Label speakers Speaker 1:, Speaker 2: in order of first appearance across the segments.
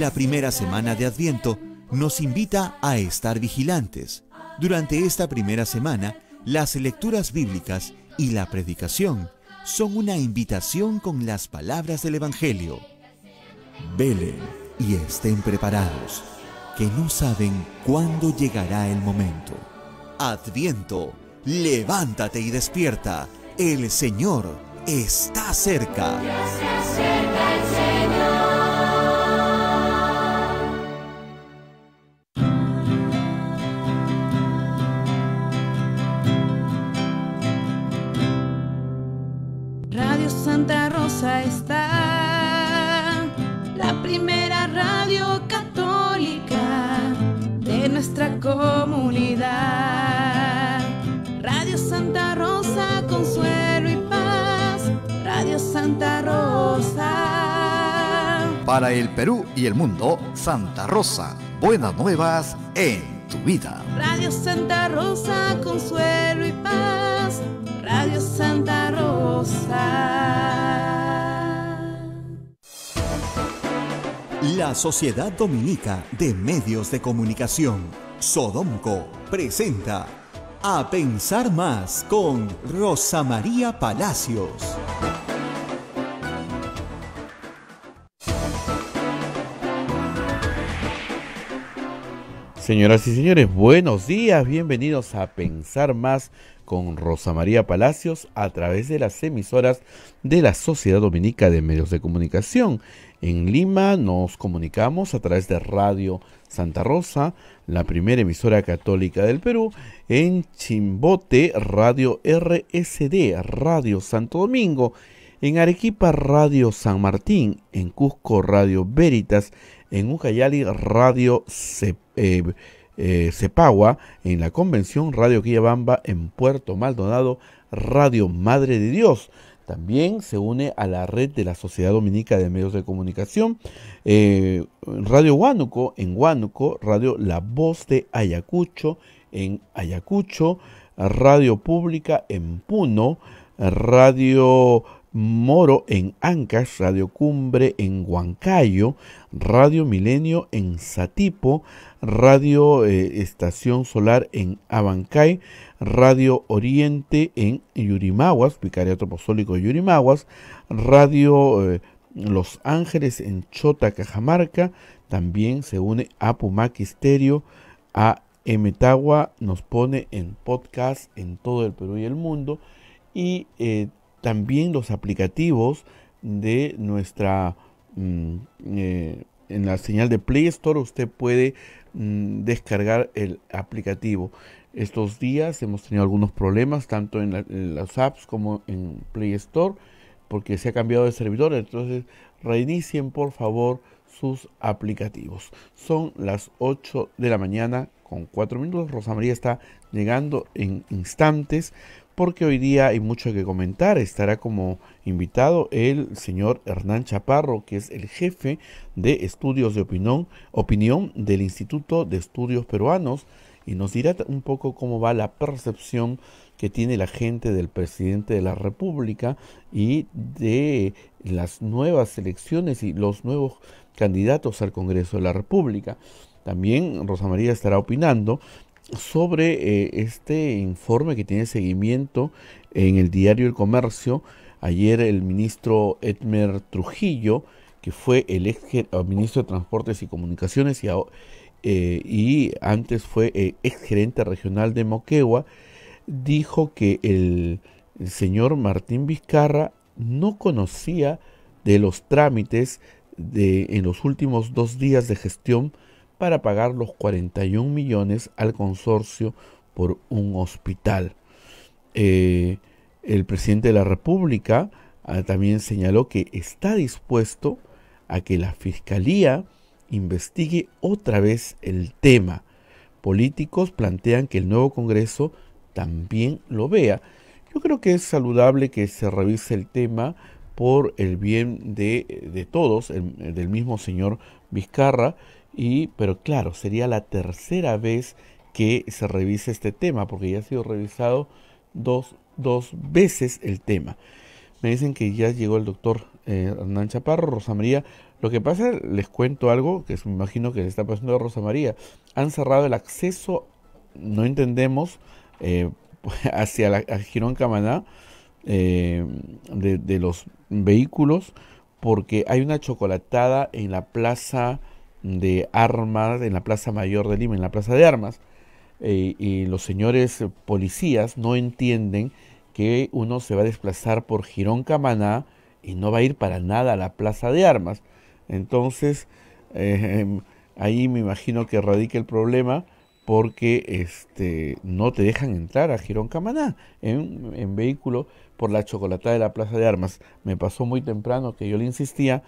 Speaker 1: la primera semana de Adviento nos invita a estar vigilantes. Durante esta primera semana, las lecturas bíblicas y la predicación son una invitación con las palabras del Evangelio. Velen y estén preparados, que no saben cuándo llegará el momento. Adviento, levántate y despierta, el Señor está cerca.
Speaker 2: está la primera radio católica de nuestra comunidad.
Speaker 1: Radio Santa Rosa, consuelo y paz. Radio Santa Rosa. Para el Perú y el mundo, Santa Rosa, buenas nuevas en tu vida.
Speaker 2: Radio Santa Rosa, consuelo y paz. Radio Santa Rosa.
Speaker 1: La Sociedad Dominica de Medios de Comunicación, Sodomco, presenta A Pensar Más con Rosa María Palacios.
Speaker 3: Señoras y señores, buenos días, bienvenidos a Pensar Más con Rosa María Palacios a través de las emisoras de la Sociedad Dominica de Medios de Comunicación. En Lima nos comunicamos a través de Radio Santa Rosa, la primera emisora católica del Perú. En Chimbote, Radio RSD, Radio Santo Domingo. En Arequipa, Radio San Martín. En Cusco, Radio Veritas. En Ucayali, Radio C eh, eh, Cepagua, en la convención Radio Quillabamba en Puerto Maldonado, Radio Madre de Dios. También se une a la red de la Sociedad Dominica de Medios de Comunicación, eh, Radio Huánuco en Huánuco, Radio La Voz de Ayacucho en Ayacucho, Radio Pública en Puno, Radio Moro en Ancas, Radio Cumbre en Huancayo, Radio Milenio en Satipo, Radio eh, Estación Solar en Abancay, Radio Oriente en Yurimaguas, Vicariato Apostólico de Yurimaguas, Radio eh, Los Ángeles en Chota, Cajamarca, también se une a a Emetagua, nos pone en podcast en todo el Perú y el mundo y eh, también los aplicativos de nuestra... Mm, eh, en la señal de Play Store usted puede mm, descargar el aplicativo. Estos días hemos tenido algunos problemas tanto en, en, las apps como en Play Store porque se ha cambiado de servidor. Entonces reinicien por favor sus aplicativos. Son las 8 de la mañana con 4 minutos. Rosa María está llegando en instantes porque hoy día hay mucho que comentar. Estará como invitado el señor Hernán Chaparro, que es el jefe de estudios de opinión, opinión del Instituto de Estudios Peruanos, y nos dirá un poco cómo va la percepción que tiene la gente del presidente de la República y de las nuevas elecciones y los nuevos candidatos al Congreso de la República. También Rosa María estará opinando sobre eh, este informe que tiene seguimiento en el diario El Comercio. Ayer el ministro Edmer Trujillo, que fue el ex ah, ministro de Transportes y Comunicaciones y, eh, antes fue eh, ex gerente regional de Moquegua, dijo que el, el señor Martín Vizcarra no conocía de los trámites de, en los últimos dos días de gestión para pagar los 41 millones al consorcio por un hospital. Eh, el presidente de la República ah, también señaló que está dispuesto a que la Fiscalía investigue otra vez el tema. Políticos plantean que el nuevo Congreso también lo vea. Yo creo que es saludable que se revise el tema por el bien de, todos, del mismo señor Vizcarra, y, pero claro, sería la tercera vez que se revise este tema, porque ya ha sido revisado dos, veces el tema. Me dicen que ya llegó el doctor eh, Hernán Chaparro, Rosa María. Lo que pasa, les cuento algo que me imagino que le está pasando a Rosa María. Han cerrado el acceso, no entendemos, eh, hacia la, Girón Camaná eh, de, de los vehículos, porque hay una chocolatada en la plaza de armas en la Plaza Mayor de Lima, en la Plaza de Armas, eh, y los señores policías no entienden que uno se va a desplazar por Girón Camaná y no va a ir para nada a la Plaza de Armas. Entonces, em, ahí me imagino que radica el problema porque este, no te dejan entrar a Girón Camaná en, en vehículo por la chocolatada de la Plaza de Armas. Me pasó muy temprano que yo le insistía,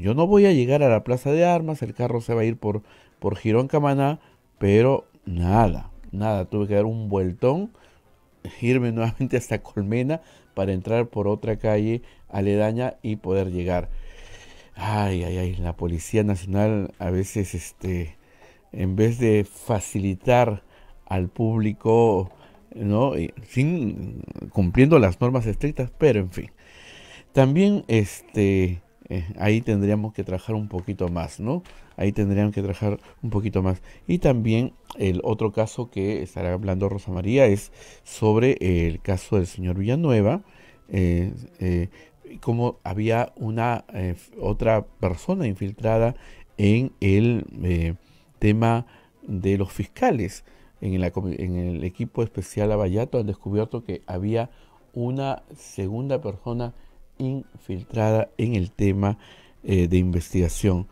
Speaker 3: yo no voy a llegar a la plaza de armas, el carro se va a ir por, por Girón Camaná, pero nada, nada, tuve que dar un vueltón, irme nuevamente hasta Colmena para entrar por otra calle aledaña y poder llegar. Ay, ay, ay, la Policía Nacional a veces, este, en vez de facilitar al público, ¿no? Sin, cumpliendo las normas estrictas, pero en fin. También, este, eh, ahí tendríamos que trabajar un poquito más, ¿no? Ahí tendrían que trabajar un poquito más. Y también el otro caso que estará hablando Rosa María es sobre el caso del señor Villanueva, eh, eh, como había una otra persona infiltrada en el tema de los fiscales. En, en el equipo especial Abayato han descubierto que había una segunda persona infiltrada en el tema eh, de investigación.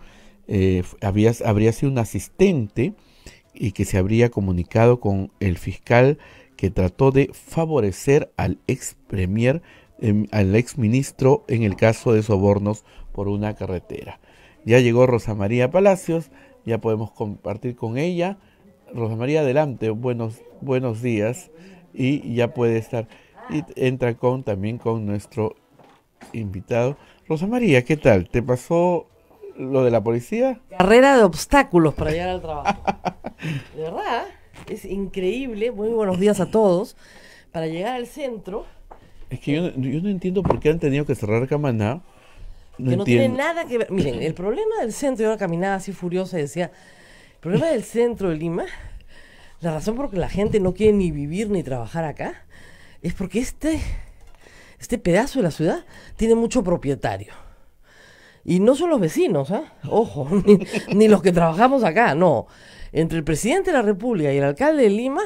Speaker 3: Eh, habría sido un asistente y que se habría comunicado con el fiscal que trató de favorecer al ex premier, em, al ex ministro en el caso de sobornos por una carretera. Ya llegó Rosa María Palacios, ya podemos compartir con ella. Rosa María, adelante, buenos, buenos días y ya puede estar. Y entra con, también con nuestro invitado. Rosa María, ¿qué tal? ¿Te pasó lo de la policía? Carrera de obstáculos para llegar
Speaker 2: al trabajo. de verdad, es increíble. Muy buenos días a todos. Para llegar al centro.
Speaker 3: Es que yo, no entiendo por qué han tenido que cerrar Camaná. No que no tiene
Speaker 2: nada que ver. Miren, el problema del centro, yo la caminaba así furiosa y decía, el problema del centro de Lima, la razón por la que la gente no quiere ni vivir ni trabajar acá, es porque este este pedazo de la ciudad tiene mucho propietario. Y no son los vecinos, ¿ah? ojo, ni, los que trabajamos acá, no. Entre el presidente de la República y el alcalde de Lima,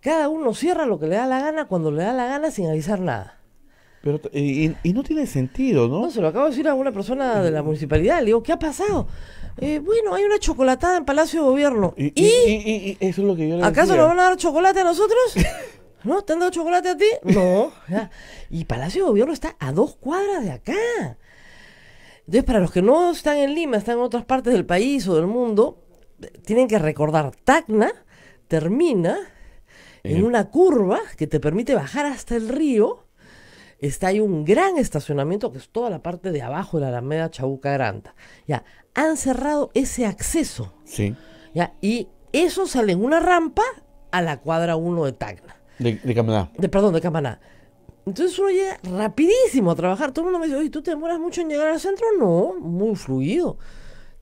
Speaker 2: cada uno cierra lo que le da la gana cuando le da la gana sin avisar nada. Pero, y, no tiene sentido, ¿no? No, se lo acabo de decir a una persona de la municipalidad. Le digo, ¿qué ha pasado? Eh, bueno, hay una chocolatada en Palacio de Gobierno. ¿Y? eso es lo que yo le ¿Acaso nos van a dar chocolate a nosotros? ¿No? ¿Te han dado chocolate a ti? No. y Palacio de Gobierno está a dos cuadras de acá. Entonces, para los que no están en Lima, están en otras partes del país o del mundo, tienen que recordar, Tacna termina en eh. una curva que te permite bajar hasta el río. Está ahí un gran estacionamiento que es toda la parte de abajo de la Alameda Chabuca Granta. Ya, han cerrado ese acceso. Sí. Ya, y eso sale en una rampa a la cuadra 1 de Tacna.
Speaker 3: De, de Camaná.
Speaker 2: De, perdón, de Camaná. Entonces uno llega rapidísimo a trabajar. Todo el mundo me dice, oye, ¿tú te demoras mucho en llegar al centro? No, muy fluido.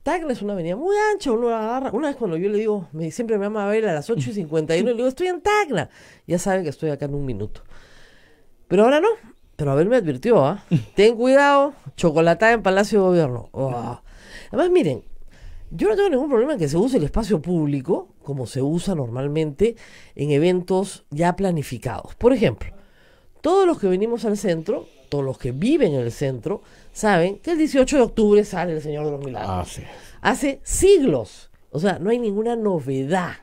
Speaker 2: Tacna es una avenida muy ancha, uno la agarra. Una vez cuando yo le digo, siempre me llama a ver a las 8 y 51 y le digo, estoy en Tacna. Ya saben que estoy acá en un minuto. Pero ahora no. Pero a ver, me advirtió, ¿ah? Ten cuidado, chocolatada en Palacio de Gobierno. Oh. Además, miren, yo no tengo ningún problema en que se use el espacio público como se usa normalmente en eventos ya planificados. Por ejemplo, todos los que venimos al centro, todos los que viven en el centro, saben que el 18 de octubre sale el Señor de los Milagros. Hace siglos. O sea, no hay ninguna novedad.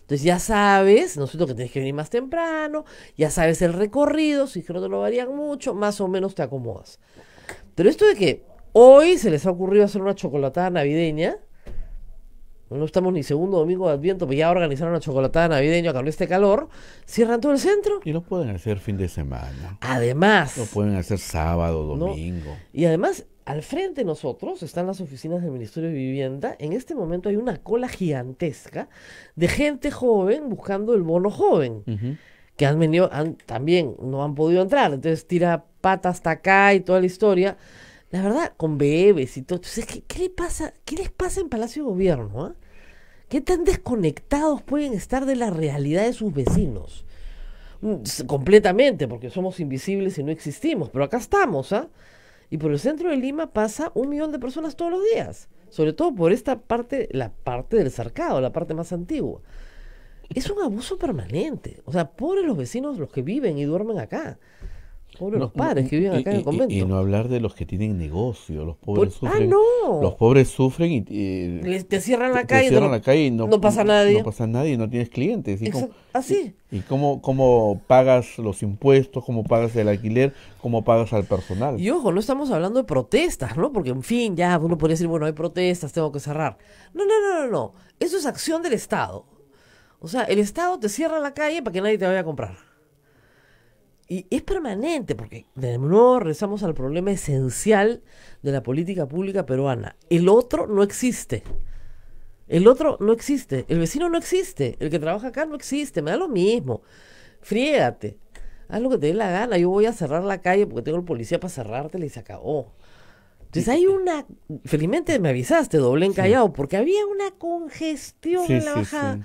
Speaker 2: Entonces ya sabes, no es siento que tienes que venir más temprano, ya sabes el recorrido, si es que no te lo varían mucho, más o menos te acomodas. Pero esto de que Hoy se les ha ocurrido hacer una chocolatada navideña. No estamos ni segundo domingo de Adviento, pero ya organizaron una chocolatada navideña con este calor. Cierran todo el centro. Y lo pueden hacer fin de semana. Además. Lo
Speaker 3: pueden hacer sábado, domingo.
Speaker 2: Y además, al frente de nosotros están las oficinas del Ministerio de Vivienda. En este momento hay una cola gigantesca de gente joven buscando el bono joven. Que han venido, también no han podido entrar. Entonces tira patas hasta acá y toda la historia la verdad, con bebés y todo. ¿qué, pasa, ¿qué les pasa en Palacio de Gobierno? Ah? ¿Qué tan desconectados pueden estar de la realidad de sus vecinos? Mm, completamente, porque somos invisibles y no existimos, pero acá estamos, ¿ah? Y por el centro de Lima pasa un millón de personas todos los días, sobre todo por esta parte, la parte del cercado, la parte más antigua. Es un abuso permanente. O sea, pobres los vecinos los que viven y duermen acá los padres que viven acá en el convento. Y,
Speaker 3: no hablar de los que tienen negocio, los pobres ah, sufren. Ah, no. Los pobres sufren y. te cierran la calle. y no, pasa nadie. No pasa nadie, no tienes clientes. Y Así. Y, cómo, cómo pagas los impuestos, cómo pagas el alquiler, cómo pagas al personal.
Speaker 2: Y ojo, no estamos hablando de protestas, ¿no? Porque en fin, ya uno podría decir, bueno, hay protestas, tengo que cerrar. No, no, no, no, no. Eso es acción del Estado. O sea, el Estado te cierra la calle para que nadie te vaya a comprar. Y es permanente, porque de nuevo regresamos al problema esencial de la política pública peruana. El otro no existe. El otro no existe. El vecino no existe. El que trabaja acá no existe. Me da lo mismo. Friégate. Haz lo que te dé la gana. Yo voy a cerrar la calle porque tengo el policía para cerrarte y se acabó. Entonces hay una, felizmente me avisaste, doble encallado, porque había una congestión en la bajada.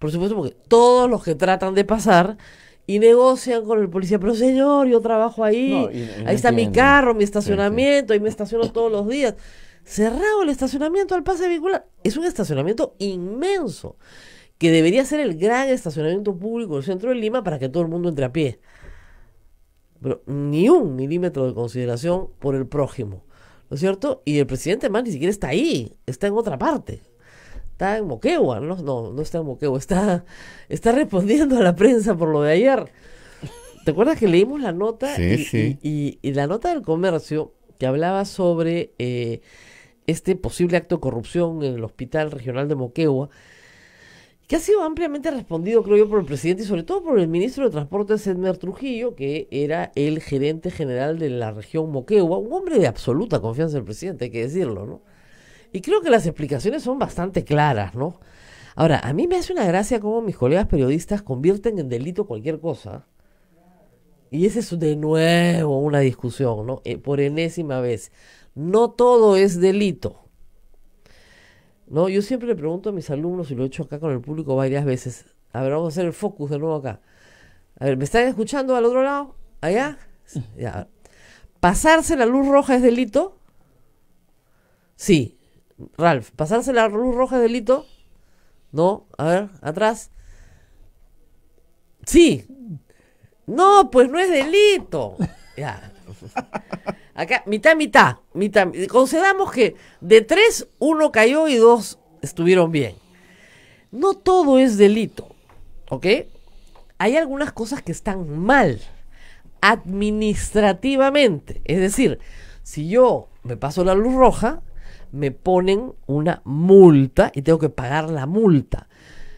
Speaker 2: Por supuesto, porque todos los que tratan de pasar y negocian con el policía, pero señor, yo trabajo ahí, ahí está mi carro, mi estacionamiento, ahí me estaciono todos los días. Cerrado el estacionamiento al pase vehicular. Es un estacionamiento inmenso, que debería ser el gran estacionamiento público del centro de Lima para que todo el mundo entre a pie. Pero ni un milímetro de consideración por el prójimo, ¿no es cierto? Y el presidente más ni siquiera está ahí, está en otra parte está en Moquegua, ¿no? No, no está en Moquegua, está, está respondiendo a la prensa por lo de ayer. ¿Te acuerdas que leímos la nota? y, Y, la nota del comercio que hablaba sobre eh, este posible acto de corrupción en el Hospital Regional de Moquegua, que ha sido ampliamente respondido, creo yo, por el presidente y sobre todo por el ministro de Transportes, Edmer Trujillo, que era el gerente general de la región Moquegua, un hombre de absoluta confianza del presidente, hay que decirlo, ¿no? Y creo que las explicaciones son bastante claras, ¿no? Ahora, a mí me hace una gracia cómo mis colegas periodistas convierten en delito cualquier cosa. Y esa es de nuevo una discusión, ¿no? Eh, por enésima vez. No todo es delito. No, yo siempre le pregunto a mis alumnos, y lo he hecho acá con el público varias veces. A ver, vamos a hacer el focus de nuevo acá. A ver, ¿me están escuchando al otro lado? ¿Allá? Mm. Ya. ¿Pasarse la luz roja es delito? Sí. Ralph, pasarse la luz roja es delito. No, a ver, atrás. Sí. No, pues no es delito. Ya. Acá, mitad, mitad, mitad. Concedamos que de tres, uno cayó y dos estuvieron bien. No todo es delito, ¿ok? Hay algunas cosas que están mal administrativamente. Es decir, si yo me paso la luz roja, me ponen una multa y tengo que pagar la multa.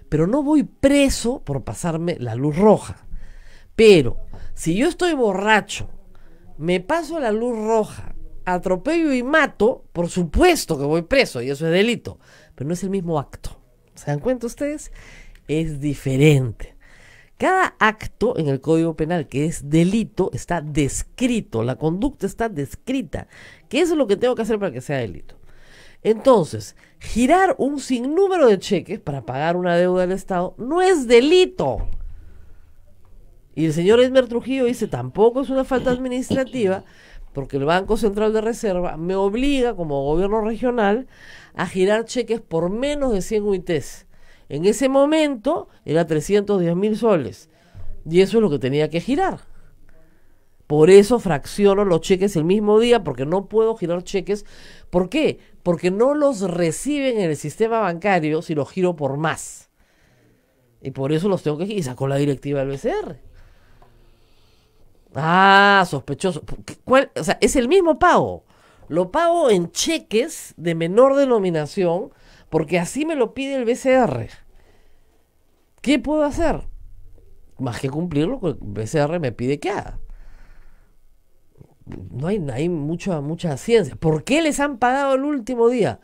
Speaker 2: Pero no voy preso por pasarme la luz roja. Pero si yo estoy borracho, me paso la luz roja, atropello y mato, por supuesto que voy preso y eso es delito. Pero no es el mismo acto. ¿Se dan cuenta ustedes? Es diferente. Cada acto en el Código Penal que es delito está descrito, la conducta está descrita. ¿Qué es lo que tengo que hacer para que sea delito? Entonces, girar un sinnúmero de cheques para pagar una deuda del Estado no es delito. Y el señor Esmer Trujillo dice, tampoco es una falta administrativa, porque el Banco Central de Reserva me obliga como gobierno regional a girar cheques por menos de 100 UITs. En ese momento era 310 mil soles. Y eso es lo que tenía que girar. Por eso fracciono los cheques el mismo día, porque no puedo girar cheques. ¿Por qué? Porque no los reciben en el sistema bancario si los giro por más. Y por eso los tengo que girar. Y sacó la directiva del BCR. Ah, sospechoso. O sea, es el mismo pago. Lo pago en cheques de menor denominación porque así me lo pide el BCR. ¿Qué puedo hacer? Más que cumplirlo, pues, el BCR me pide que haga no hay, hay mucha, mucha ciencia. ¿Por qué les han pagado el último día?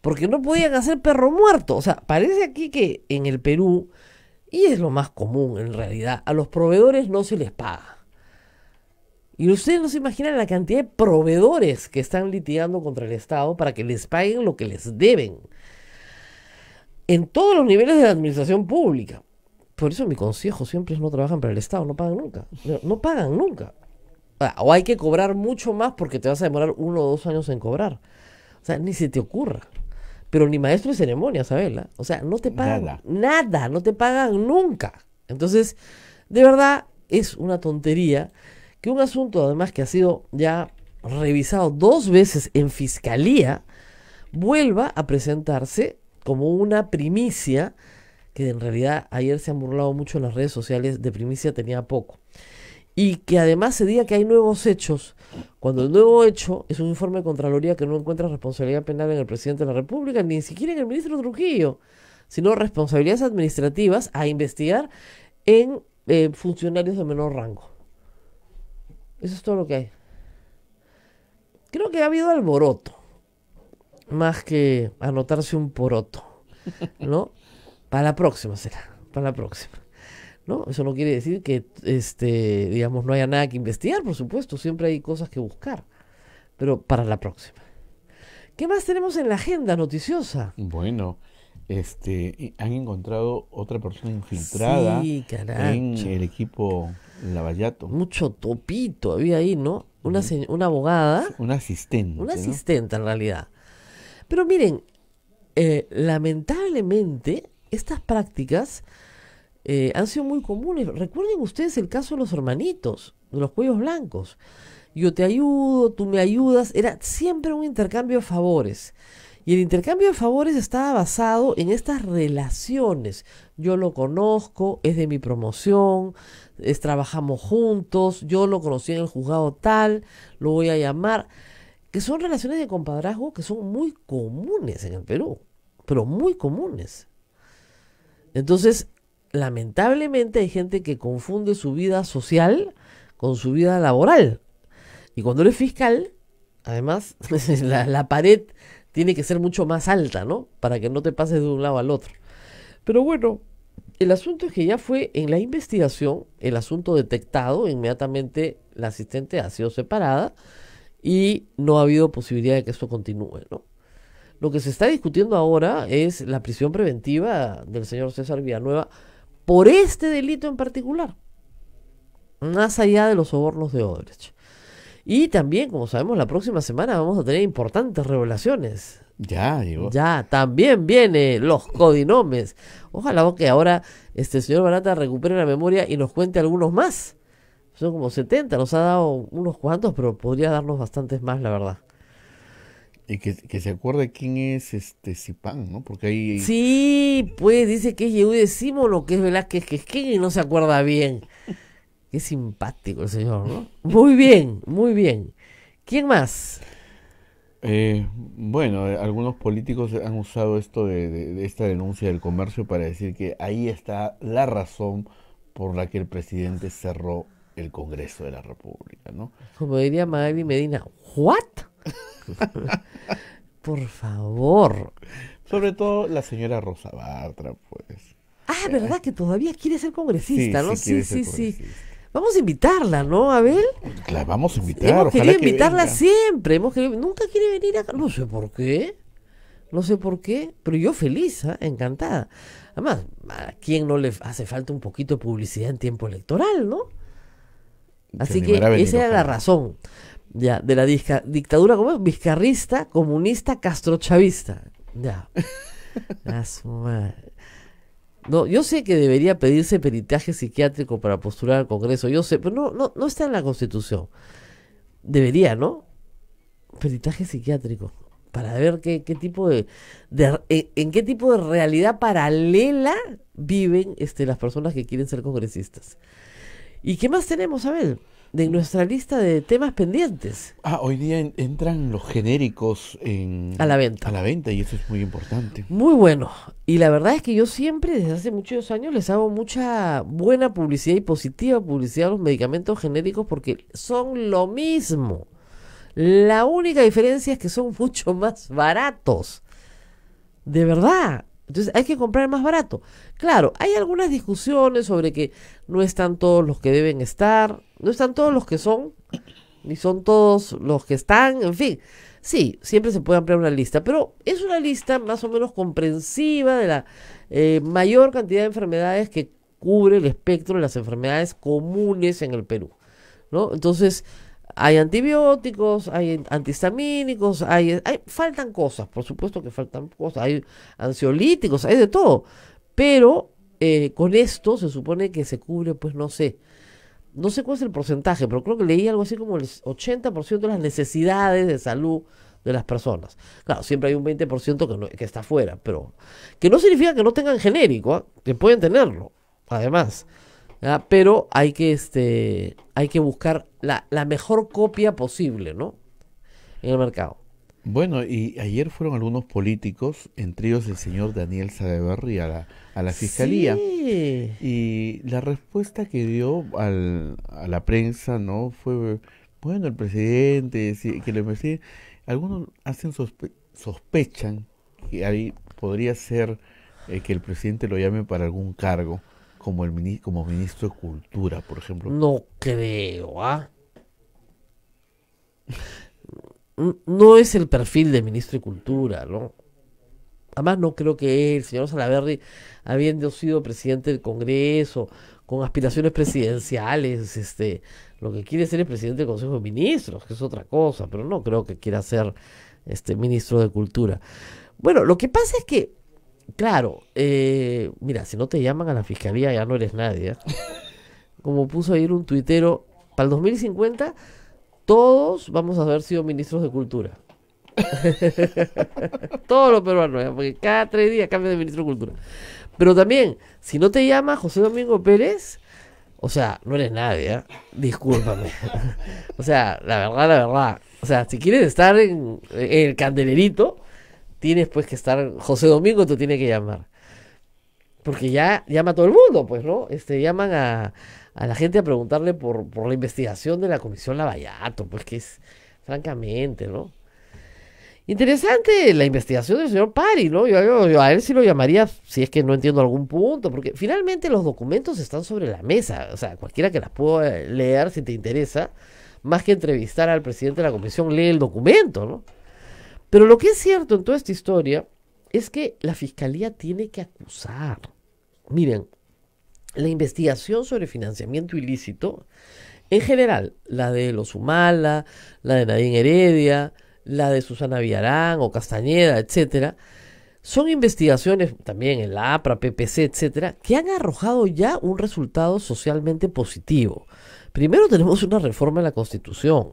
Speaker 2: Porque no podían hacer perro muerto. O sea, parece aquí que en el Perú, y es lo más común en realidad, a los proveedores no se les paga. Y ustedes no se imaginan la cantidad de proveedores que están litigando contra el Estado para que les paguen lo que les deben. En todos los niveles de la administración pública. Por eso mi consejo siempre es no trabajan para el Estado, no pagan nunca. No pagan nunca. O hay que cobrar mucho más porque te vas a demorar uno o dos años en cobrar. O sea, ni se te ocurra. Pero ni maestro de ceremonia, Sabela. O sea, no te pagan nada. nada, no te pagan nunca. Entonces, de verdad, es una tontería que un asunto, además, que ha sido ya revisado dos veces en fiscalía, vuelva a presentarse como una primicia, que en realidad ayer se han burlado mucho en las redes sociales, de primicia tenía poco y que además se diga que hay nuevos hechos, cuando el nuevo hecho es un informe de Contraloría que no encuentra responsabilidad penal en el presidente de la República, ni siquiera en el ministro Trujillo, sino responsabilidades administrativas a investigar en eh, funcionarios de menor rango. Eso es todo lo que hay. Creo que ha habido alboroto, más que anotarse un poroto, ¿no? Para la próxima será, para la próxima. ¿no? Eso no quiere decir que, este, digamos, no haya nada que investigar, por supuesto, siempre hay cosas que buscar, pero para la próxima. ¿Qué más tenemos en la agenda noticiosa?
Speaker 3: Bueno, este, han encontrado otra persona infiltrada en
Speaker 2: el equipo Lavallato. Mucho topito había ahí, ¿no? Una, una abogada. Una asistente. Una asistente en realidad. Pero miren, eh, lamentablemente estas prácticas eh, han sido muy comunes. Recuerden ustedes el caso de los hermanitos, de los cuellos blancos. Yo te ayudo, tú me ayudas. Era siempre un intercambio de favores. Y el intercambio de favores estaba basado en estas relaciones. Yo lo conozco, es de mi promoción, trabajamos juntos, yo lo conocí en el juzgado tal, lo voy a llamar. Que son relaciones de compadrazgo que son muy comunes en el Perú, pero muy comunes. Entonces, lamentablemente hay gente que confunde su vida social con su vida laboral. Y cuando eres fiscal, además, la, pared tiene que ser mucho más alta, ¿no? Para que no te pases de un lado al otro. Pero bueno, el asunto es que ya fue en la investigación, el asunto detectado, inmediatamente la asistente ha sido separada y no ha habido posibilidad de que esto continúe, ¿no? Lo que se está discutiendo ahora es la prisión preventiva del señor César Villanueva por este delito en particular, más allá de los sobornos de Odrech. Y también, como sabemos, la próxima semana vamos a tener importantes revelaciones. Ya, digo. Ya, también viene los codinomes. Ojalá que ahora este señor Barata recupere la memoria y nos cuente algunos más. Son como 70, nos ha dado unos cuantos, pero podría darnos bastantes más, la verdad. Y que, se acuerde quién es este Zipán, ¿no? Porque ahí... Sí, pues dice que es Yehudi lo que es Velázquez, que es quien y no se acuerda bien. Qué simpático el señor, ¿no? Muy bien, muy bien. ¿Quién más?
Speaker 3: Eh, bueno, algunos políticos han usado esto de, esta denuncia del comercio para decir que ahí está la razón por la que el presidente cerró el Congreso de la República,
Speaker 2: ¿no? Como diría Magali Medina, ¿what? Por favor.
Speaker 3: Sobre todo la señora Rosa Bartra, pues.
Speaker 2: Ah, ¿verdad? Que todavía quiere ser congresista, ¿no? Sí, sí, sí. Vamos a invitarla, ¿no, Abel? La vamos a invitar. Hemos invitarla siempre. Hemos Nunca quiere venir acá. No sé por qué. No sé por qué. Pero yo feliz, ¿ah? encantada. Además, ¿a quién no le hace falta un poquito de publicidad en tiempo electoral, no? Así que esa era la razón ya, de la dictadura como vizcarrista, comunista, castrochavista. Ya. Ah, no, yo sé que debería pedirse peritaje psiquiátrico para postular al Congreso, yo sé, pero no, no, está en la Constitución. Debería, ¿no? Peritaje psiquiátrico. Para ver qué, tipo de, eh, en, qué tipo de realidad paralela viven este, las personas que quieren ser congresistas. ¿Y qué más tenemos, a ver de nuestra lista de temas pendientes. Ah, hoy día entran los genéricos
Speaker 3: en, a la venta. A la venta y eso es muy importante. Muy
Speaker 2: bueno. Y la verdad es que yo siempre, desde hace muchos años, les hago mucha buena publicidad y positiva publicidad a los medicamentos genéricos porque son lo mismo. La única diferencia es que son mucho más baratos. De verdad, entonces hay que comprar más barato. Claro, hay algunas discusiones sobre que no están todos los que deben estar, no están todos los que son, ni son todos los que están, en fin. Sí, siempre se puede ampliar una lista, pero es una lista más o menos comprensiva de la eh, mayor cantidad de enfermedades que cubre el espectro de las enfermedades comunes en el Perú, ¿no? Entonces, hay antibióticos, hay antihistamínicos, hay, hay, faltan cosas, por supuesto que faltan cosas, hay ansiolíticos, hay de todo. Pero eh, con esto se supone que se cubre, pues no sé, no sé cuál es el porcentaje, pero creo que leí algo así como el 80% de las necesidades de salud de las personas. Claro, siempre hay un 20% que, que está afuera, pero que no significa que no tengan genérico, ¿ah? que pueden tenerlo, además. Pero hay que, este, hay que buscar la, la mejor copia posible, ¿no? En el mercado.
Speaker 3: Bueno, y ayer fueron algunos políticos, entre ellos el señor Daniel Sadeberry, a la, fiscalía. Y la respuesta que dio al, a la prensa, ¿no? Fue, bueno, el presidente, que le Algunos hacen sospechan que ahí podría ser eh, que el presidente lo llame para algún cargo como, ministro de Cultura, por ejemplo. No
Speaker 2: creo, ¿ah? No es el perfil de ministro de Cultura, ¿no? Además, no creo que el señor Salaverri, habiendo sido presidente del Congreso, con aspiraciones presidenciales, este, lo que quiere ser es presidente del Consejo de Ministros, que es otra cosa, pero no creo que quiera ser este ministro de Cultura. Bueno, lo que pasa es que Claro, eh, mira, si no te llaman a la fiscalía ya no eres nadie. ¿eh? Como puso ayer un tuitero, para el 2050 todos vamos a haber sido ministros de cultura. todos los peruanos, ¿eh? porque cada tres días cambia de ministro de cultura. Pero también, si no te llama José Domingo Pérez, o sea, no eres nadie, discúlpame. o sea, la verdad, la verdad. O sea, si quieres estar en el candelerito tienes pues que estar, José Domingo te tiene que llamar. Porque ya llama todo el mundo, pues, ¿no? Este, llaman a, la gente a preguntarle por, la investigación de la Comisión Lavallato, pues que es, francamente, ¿no? Interesante la investigación del señor Pari, ¿no? yo, a él sí lo llamaría si es que no entiendo algún punto, porque finalmente los documentos están sobre la mesa, o sea, cualquiera que las pueda leer si te interesa, más que entrevistar al presidente de la comisión, lee el documento, ¿no? Pero lo que es cierto en toda esta historia es que la fiscalía tiene que acusar. Miren, la investigación sobre financiamiento ilícito, en general, la de los Humala, la de Nadine Heredia, la de Susana Villarán o Castañeda, etcétera, son investigaciones también en la APRA, PPC, etcétera, que han arrojado ya un resultado socialmente positivo. Primero tenemos una reforma en la Constitución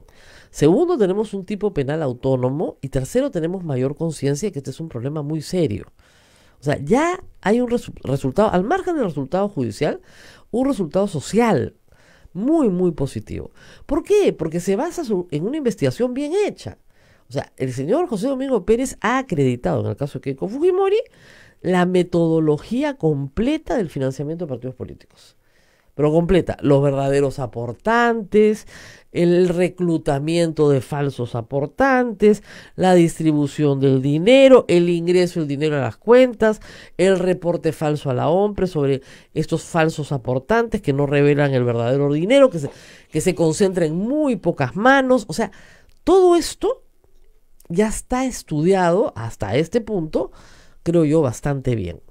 Speaker 2: Segundo, tenemos un tipo penal autónomo. Y tercero, tenemos mayor conciencia de que este es un problema muy serio. O sea, ya hay un resultado, al margen del resultado judicial, un resultado social muy, muy positivo. ¿Por qué? Porque se basa en una investigación bien hecha. O sea, el señor José Domingo Pérez ha acreditado, en el caso de Keiko Fujimori, la metodología completa del financiamiento de partidos políticos pero completa, los verdaderos aportantes, el reclutamiento de falsos aportantes, la distribución del dinero, el ingreso del dinero a las cuentas, el reporte falso a la OMPRE sobre estos falsos aportantes que no revelan el verdadero dinero, que se, que se concentra en muy pocas manos. O sea, todo esto ya está estudiado hasta este punto, creo yo, bastante bien.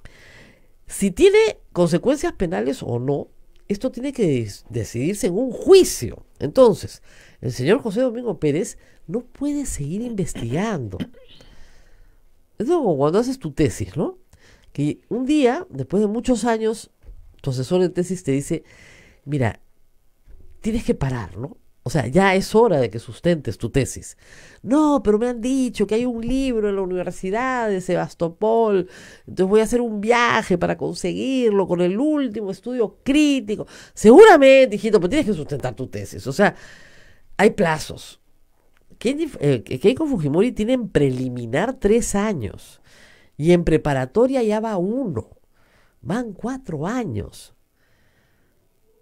Speaker 2: Si tiene consecuencias penales o no, esto tiene que decidirse en un juicio. Entonces, el señor José Domingo Pérez no puede seguir investigando. Es como cuando haces tu tesis, ¿no? Que un día, después de muchos años, tu asesor de tesis te dice, mira, tienes que parar, ¿no? O sea, ya es hora de que sustentes tu tesis. No, pero me han dicho que hay un libro en la Universidad de Sebastopol, entonces voy a hacer un viaje para conseguirlo con el último estudio crítico. Seguramente, hijito, pero tienes que sustentar tu tesis. O sea, hay plazos. Eh, Keiko Fujimori tiene en preliminar tres años y en preparatoria ya va uno. Van cuatro años.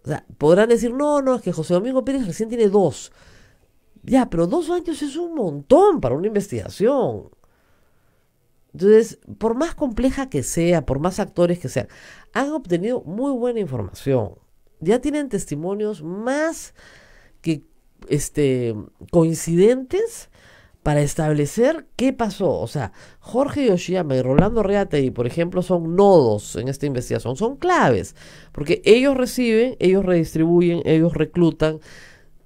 Speaker 2: O sea, podrán decir, no, no, es que José Domingo Pérez recién tiene dos. Ya, pero dos años es un montón para una investigación. Entonces, por más compleja que sea, por más actores que sean, han obtenido muy buena información. Ya tienen testimonios más que este, coincidentes para establecer qué pasó. O sea, Jorge Yoshiyama y Rolando y, por ejemplo, son nodos en esta investigación, son claves, porque ellos reciben, ellos redistribuyen, ellos reclutan.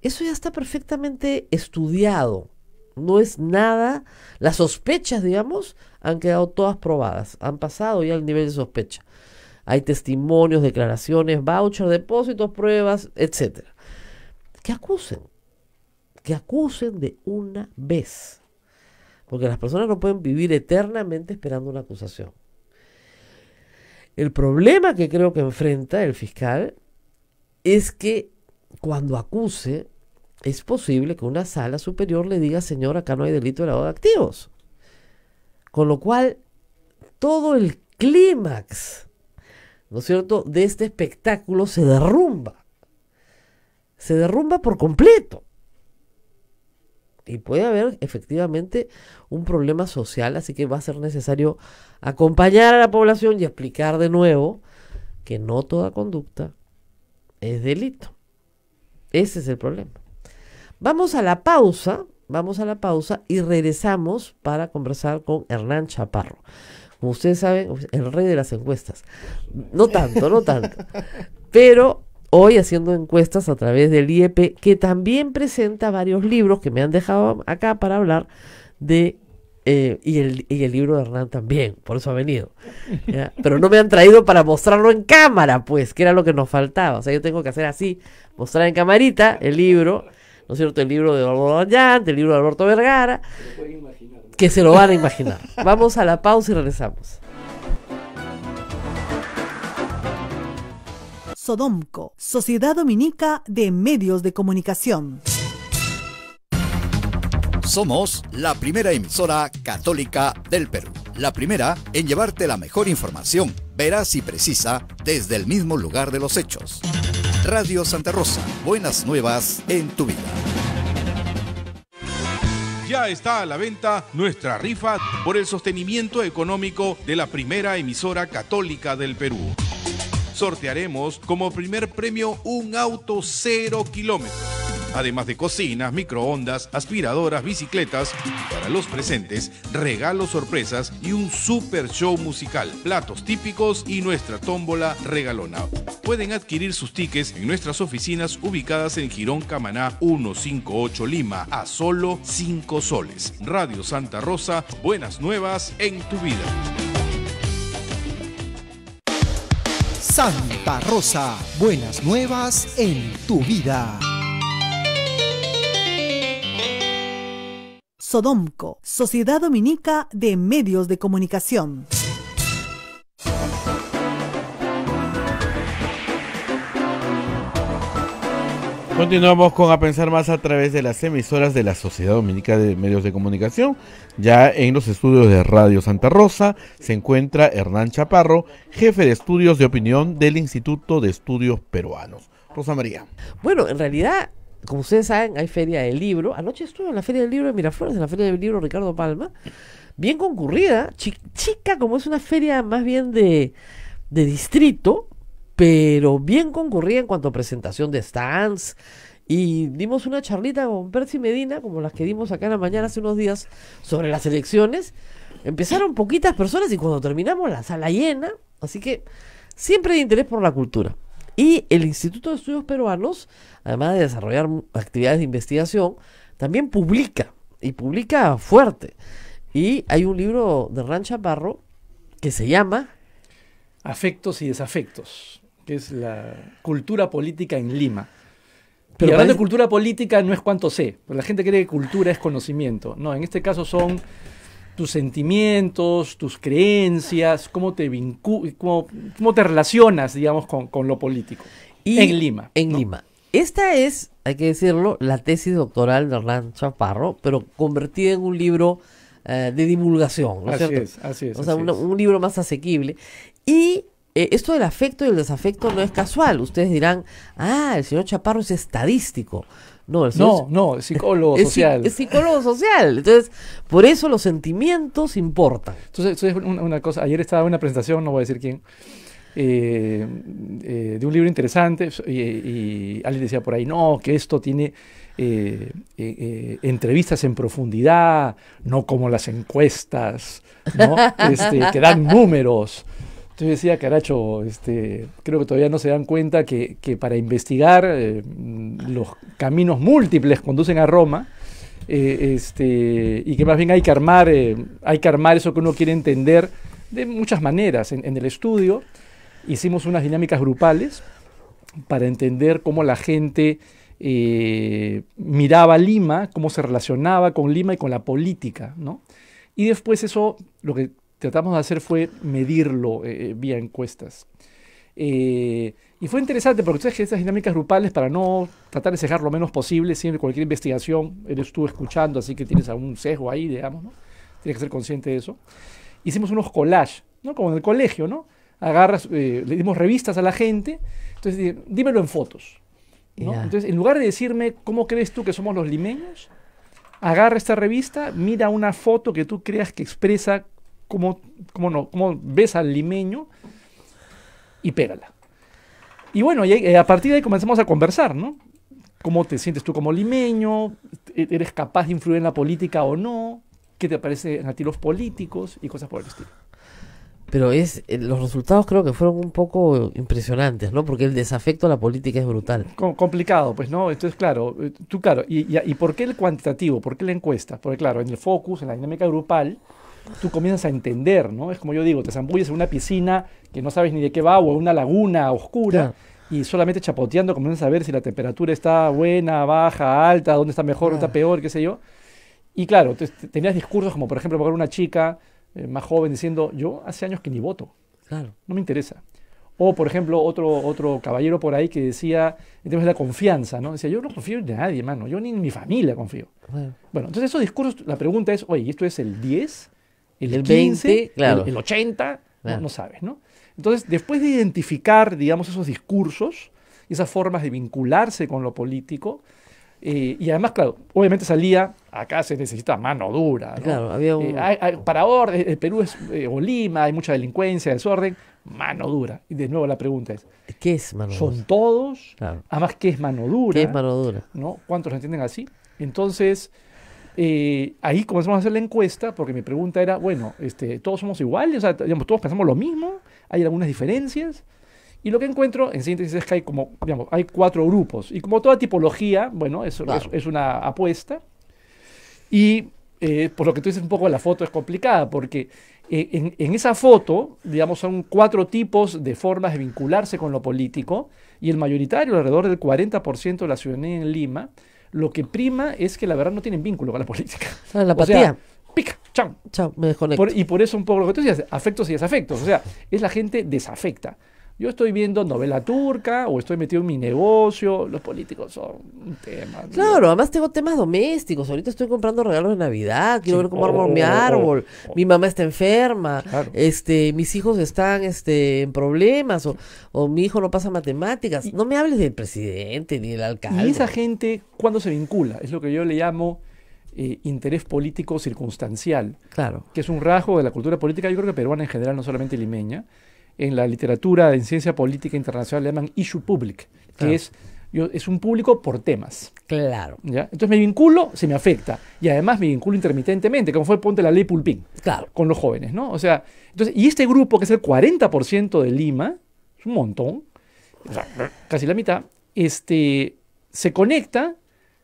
Speaker 2: Eso ya está perfectamente estudiado. No es nada. Las sospechas, digamos, han quedado todas probadas. Han pasado ya al nivel de sospecha. Hay testimonios, declaraciones, vouchers, depósitos, pruebas, etcétera. ¿Qué acusen que acusen de una vez. Porque las personas no pueden vivir eternamente esperando una acusación. El problema que creo que enfrenta el fiscal es que cuando acuse, es posible que una sala superior le diga, señor, acá no hay delito de lavado de activos. Con lo cual, todo el clímax, ¿no es cierto?, de este espectáculo se derrumba. Se derrumba por completo y puede haber efectivamente un problema social, así que va a ser necesario acompañar a la población y explicar de nuevo que no toda conducta es delito. Ese es el problema. Vamos a la pausa, vamos a la pausa y regresamos para conversar con Hernán Chaparro. Como ustedes saben, el rey de las encuestas. No tanto, no tanto. Pero hoy haciendo encuestas a través del IEP, que también presenta varios libros que me han dejado acá para hablar de... Eh, y, el, y, el, libro de Hernán también, por eso ha venido. Pero no me han traído para mostrarlo en cámara, pues, que era lo que nos faltaba. O sea, yo tengo que hacer así, mostrar en camarita el libro, ¿no es cierto? El libro de Eduardo el libro de Alberto Vergara, que se lo van a imaginar. Vamos a la pausa y regresamos. Sodomco, Sociedad Dominica de Medios de Comunicación.
Speaker 1: Somos la primera emisora católica del Perú, la primera en llevarte la mejor información, veraz y precisa, desde el mismo lugar de los hechos. Radio Santa Rosa, buenas nuevas en tu vida.
Speaker 4: Ya está a la venta nuestra rifa por el sostenimiento económico de la primera emisora católica del Perú sortearemos como primer premio un auto cero kilómetros. Además de cocinas, microondas, aspiradoras, bicicletas, para los presentes, regalos sorpresas y un super show musical, platos típicos y nuestra tómbola regalona. Pueden adquirir sus tickets en nuestras oficinas ubicadas en Girón Camaná 158 Lima a solo 5 soles. Radio Santa Rosa, buenas nuevas en tu vida.
Speaker 1: Santa Rosa, buenas nuevas en tu vida.
Speaker 2: Sodomco, Sociedad Dominica de Medios de Comunicación.
Speaker 3: Continuamos con A Pensar Más a través de las emisoras de la Sociedad Dominica de Medios de Comunicación. Ya en los estudios de Radio Santa Rosa se encuentra Hernán Chaparro, jefe de estudios de opinión del Instituto de Estudios Peruanos.
Speaker 2: Rosa María. Bueno, en realidad, como ustedes saben, hay Feria del Libro. Anoche estuve en la Feria del Libro de Miraflores, en la Feria del Libro Ricardo Palma. Bien concurrida, chica, como es una feria más bien de, de distrito, pero bien concurría en cuanto a presentación de stands. Y dimos una charlita con Percy Medina, como las que dimos acá en la mañana hace unos días, sobre las elecciones. Empezaron poquitas personas y cuando terminamos la sala llena, así que siempre hay interés por la cultura. Y el Instituto de Estudios Peruanos, además de desarrollar actividades de investigación, también publica, y publica fuerte. Y hay un libro de Rancha Barro que se llama Afectos y
Speaker 5: Desafectos que es la cultura política en Lima. Pero hablando de cultura política no es cuánto sé. La gente cree que cultura es conocimiento. No, en este caso son tus sentimientos, tus creencias, cómo te vincu cómo, te
Speaker 2: relacionas, digamos, con, lo político. Y en Lima. En Lima. Esta es, hay que decirlo, la tesis doctoral de Hernán Chaparro, pero convertida en un libro eh, de divulgación, así es Así es, O sea, un libro más asequible. Y eh, esto del afecto y el desafecto no es casual. Ustedes dirán, ah, el señor Chaparro es estadístico. No, no, es psicólogo social. Es psicólogo social. Entonces, por eso los
Speaker 5: sentimientos importan. Entonces, es una, cosa. Ayer estaba en una presentación, no voy a decir quién, eh, eh, de un libro interesante y, alguien decía por ahí, no, que esto tiene entrevistas en profundidad, no como las encuestas, ¿no? Este, que dan números. Entonces decía, caracho, este, creo que todavía no se dan cuenta que, para investigar eh, los caminos múltiples conducen a Roma. Eh, este, y que más bien hay que armar, eh, hay que eso que uno quiere entender de muchas maneras. En, el estudio hicimos unas dinámicas grupales para entender cómo la gente miraba Lima, cómo se relacionaba con Lima y con la política, Y después eso, lo que tratamos de hacer fue medirlo eh, eh, vía encuestas. Eh, y fue interesante porque ustedes que estas dinámicas grupales, para no tratar de cejar lo menos posible, siempre cualquier investigación eres tú escuchando, así que tienes algún sesgo ahí, digamos, ¿no? Tienes que ser consciente de eso. Hicimos unos collages, ¿no? Como en el colegio, ¿no? Agarras, le dimos revistas a la gente, entonces dímelo en fotos. Entonces, en lugar de decirme cómo crees tú que somos los limeños, agarra esta revista, mira una foto que tú creas que expresa cómo, cómo no, cómo ves al limeño y pégala. Y bueno, eh, a partir de ahí comenzamos a conversar, ¿no? ¿Cómo te sientes tú como limeño? ¿E-, ¿Eres capaz de influir en la política o no? ¿Qué te parece a ti los políticos? Y cosas por el estilo.
Speaker 2: Pero es, eh, los resultados creo que fueron un poco impresionantes, ¿no? Porque el desafecto a la política es brutal. complicado, pues, ¿no? Entonces, claro,
Speaker 5: eh, tú, claro, y, y, y, por qué el cuantitativo? ¿Por qué la encuesta? Porque, claro, en el focus, en la dinámica grupal, tú comienzas a entender, ¿no? Es como yo digo, te zambulles en una piscina que no sabes ni de qué va o en una laguna oscura. Y solamente chapoteando comienzas a ver si la temperatura está buena, baja, alta, dónde está mejor, dónde está peor, qué sé yo. Y claro, tenías discursos como, por ejemplo, para una chica eh, más joven diciendo, yo hace años que ni voto. Claro. No me interesa. O, por ejemplo, otro, otro caballero por ahí que decía, en términos de la confianza, ¿no? Decía, yo no confío en nadie, mano. Yo ni en mi familia confío. Bueno, bueno entonces esos discursos, la pregunta es, oye, ¿esto es el 10? el, 20, claro. el, 80, no, sabes, ¿no? Entonces, después de identificar, digamos, esos discursos, esas formas de vincularse con lo político, eh, y además, claro, obviamente salía, acá se necesita mano dura. Claro, había eh, un... para orden, el eh, Perú es, Olima, hay mucha delincuencia, desorden, mano dura. Y de nuevo la pregunta es, ¿qué es mano dura? ¿Son todos? Además, ¿qué es mano dura? ¿Qué es mano dura? ¿no? ¿Cuántos lo entienden así? Entonces, eh, ahí comenzamos a hacer la encuesta, porque mi pregunta era, bueno, este, todos somos iguales, todos pensamos lo mismo, hay algunas diferencias. Y lo que encuentro en síntesis es que hay como, hay cuatro grupos. Y como toda tipología, bueno, eso es, una apuesta. Y eh, por lo que tú dices un poco la foto es complicada, porque eh, en, en, esa foto, digamos, son cuatro tipos de formas de vincularse con lo político, y el mayoritario, alrededor del 40% de la ciudadanía en Lima, lo que prima es que la verdad no tienen vínculo con la política. Ah, la apatía. pica,
Speaker 2: chao. Chao, me desconecto. y
Speaker 5: por eso un poco lo que tú decías, afectos y desafectos. O sea, es la gente desafecta. Yo estoy viendo novela turca o estoy metido en mi negocio. Los políticos son un tema.
Speaker 2: Claro, además tengo temas domésticos. Ahorita estoy comprando regalos de Navidad. Quiero ver cómo oh, mi oh, oh. árbol. Mi mamá está enferma. Este, mis hijos están este, en problemas. O, o mi hijo no pasa matemáticas. no me hables del presidente ni del alcalde. Y esa gente,
Speaker 5: ¿cuándo se vincula? Es lo que yo le llamo eh, interés político circunstancial. Claro. Que es un rasgo de la cultura política, yo creo que peruana en general, no solamente limeña en la literatura, en ciencia política internacional, le llaman issue public, que es, yo, es un público por temas. Claro. ¿ya? Entonces me vinculo, se me afecta. Y además me vinculo intermitentemente, como fue Ponte la Ley Pulpín. Claro. Con los jóvenes, ¿no? O sea, entonces, y este grupo, que es el 40% de Lima, es un montón, casi la mitad, este, se conecta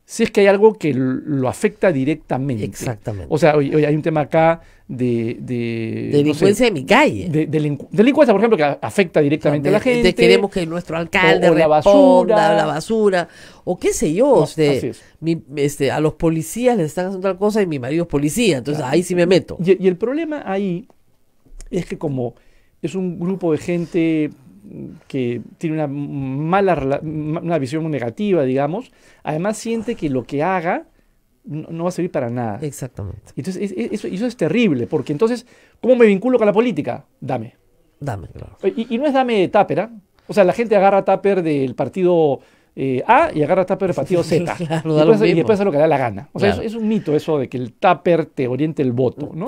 Speaker 5: si es que hay algo que lo afecta directamente. Exactamente. O sea, hoy, hay un tema acá de... de delincuencia de mi calle. delincuencia, por ejemplo, que afecta directamente a la eh, gente. queremos que
Speaker 2: nuestro alcalde o, la basura. la basura. O qué sé yo. Este, este, a los policías les están haciendo tal cosa y mi marido es policía. Entonces ahí sí me meto. y el problema ahí es que como es un grupo de gente
Speaker 5: que tiene una mala, una visión negativa, digamos, además siente que lo que haga no, va a servir para nada.
Speaker 2: Exactamente. Entonces,
Speaker 5: eso, es terrible, porque entonces, ¿cómo me vinculo con la política? Dame. Dame, Y, no es dame de O sea, la gente agarra Táper del partido eh, A y agarra tupper partido Z. y, después, hace lo que da la gana. O sea, es, un mito eso de que el tupper te oriente el voto, ¿no?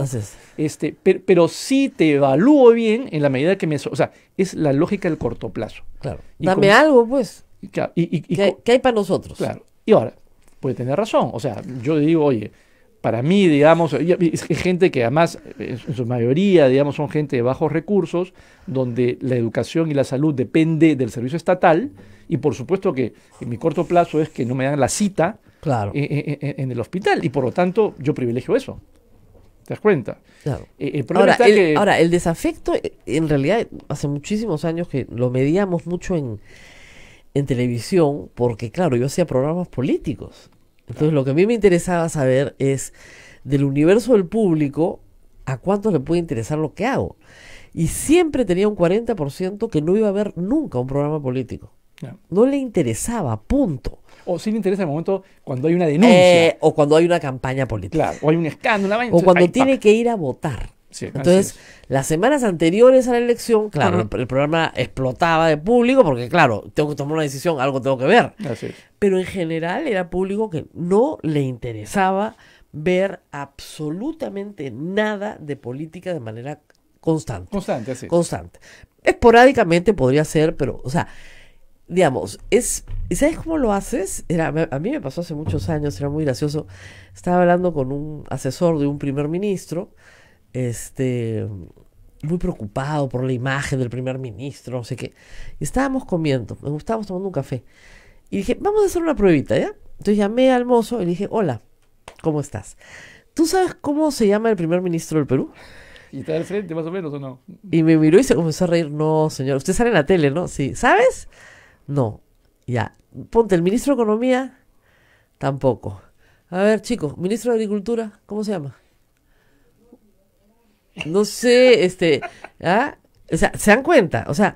Speaker 5: Este, pero sí te evalúo bien en la medida que me... O sea, es la lógica del corto plazo. Claro. Dame algo, pues. Y, ¿Qué, hay, ¿Qué, hay, para nosotros? Claro. Y ahora, puede tener razón. O sea, yo digo, oye, para mí, digamos, es gente que además, eh, en su mayoría, digamos, son gente de bajos recursos, donde la educación y la salud depende del servicio estatal. Y por supuesto que en mi corto plazo es que no me dan la cita eh, eh, eh, en, el hospital. Y por lo tanto yo privilegio eso. ¿Te das cuenta?
Speaker 2: ahora, el, desafecto, en realidad, hace muchísimos años que lo medíamos mucho en, en televisión, porque claro, yo hacía programas políticos. Entonces lo que a mí me interesaba saber es del universo del público, ¿a cuánto le puede interesar lo que hago? Y siempre tenía un 40% que no iba a ver nunca un programa político. No le interesaba, punto. O sí le interesa en el momento cuando hay una denuncia. Eh, o cuando hay una campaña política. Claro, o hay un escándalo. O cuando tiene que ir a votar. Entonces, las semanas anteriores a la elección, claro, el, programa explotaba de público porque, claro, tengo que tomar una decisión, algo tengo que ver. Pero en general era público que no le interesaba ver absolutamente nada de política de manera constante. Constante, sí. Constante. Esporádicamente podría ser, pero, o sea, digamos, es. ¿Sabes cómo lo haces? Era, a mí me pasó hace muchos años, era muy gracioso. Estaba hablando con un asesor de un primer ministro, este, muy preocupado por la imagen del primer ministro, no sé qué. estábamos comiendo, nos estábamos tomando un café. Y dije, vamos a hacer una pruebita, ¿ya? Entonces llamé al mozo y le dije, hola, ¿cómo estás? ¿Tú sabes cómo se llama el primer ministro del Perú?
Speaker 5: ¿Y está al frente, más o menos, o no?
Speaker 2: Y me miró y se comenzó a reír. No, señor, usted sale en la tele, ¿no? Sí. ¿Sabes? No, ya. Ponte el ministro de Economía, tampoco. A ver, chicos, ministro de Agricultura, ¿cómo se llama? No sé, este, ¿ah? O sea, se dan cuenta, o sea,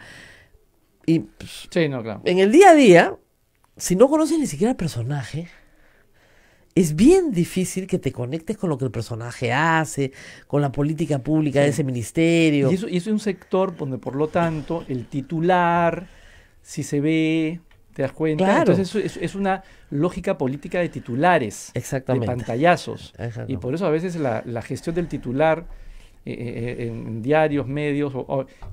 Speaker 2: y sí, no, claro. en el día a día, si no conoces ni siquiera al personaje, es bien difícil que te conectes con lo que el personaje hace, con la política pública de ese ministerio. Y y eso es un sector donde,
Speaker 5: por lo tanto, el titular si se ve, ¿te das cuenta? Entonces es, una lógica política de titulares, Exactamente. de pantallazos. Y por eso a veces la, gestión del titular eh, eh, eh, en diarios, medios,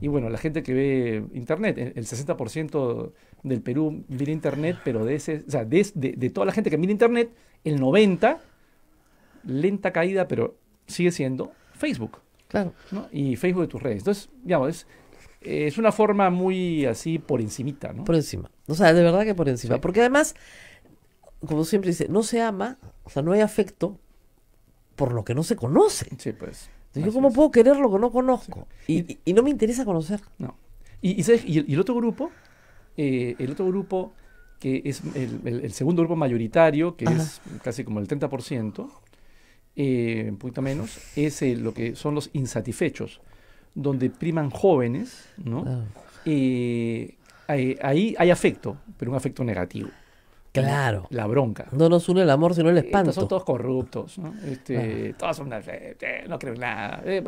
Speaker 5: y bueno, la gente que ve Internet, el 60% del Perú mira Internet, pero de, ese, o sea, de, toda la gente que mira Internet, el 90%, lenta caída, pero sigue siendo Facebook. Claro. Y Facebook de tus redes. Entonces, digamos, es, es una forma muy así
Speaker 2: por encimita, ¿no? Por encima. O sea, de verdad que por encima. Porque además, como siempre dice, no se ama, o sea, no hay afecto por lo que no se conoce. Sí, pues. yo cómo puedo querer lo que no conozco. Y, no me interesa conocer. No. Y, el, otro
Speaker 5: grupo, eh, el otro grupo que es el, segundo grupo mayoritario, que es casi como el 30%, eh, un poquito menos, es lo que son los insatisfechos donde priman jóvenes, ¿no? Eh, ahí, hay afecto, pero un afecto negativo. Claro. La bronca. No nos
Speaker 2: une el amor, sino el espanto. son todos corruptos, ¿no? Este,
Speaker 5: todos son... Eh, eh no creen nada. Eh,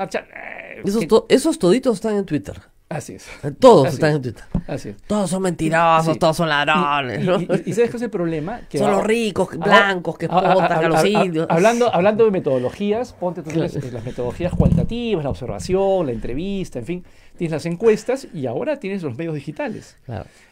Speaker 2: esos, toditos están en Twitter. Eh, Así es. Todos están en Twitter. Así
Speaker 5: Todos son mentirosos, todos son ladrones. Y, se deja ese problema. Que son los ricos, blancos, que explotan a, los indios. Hablando, hablando de metodologías, ponte las, las metodologías cualitativas, la observación, la entrevista, en fin tienes las encuestas y ahora tienes los medios digitales.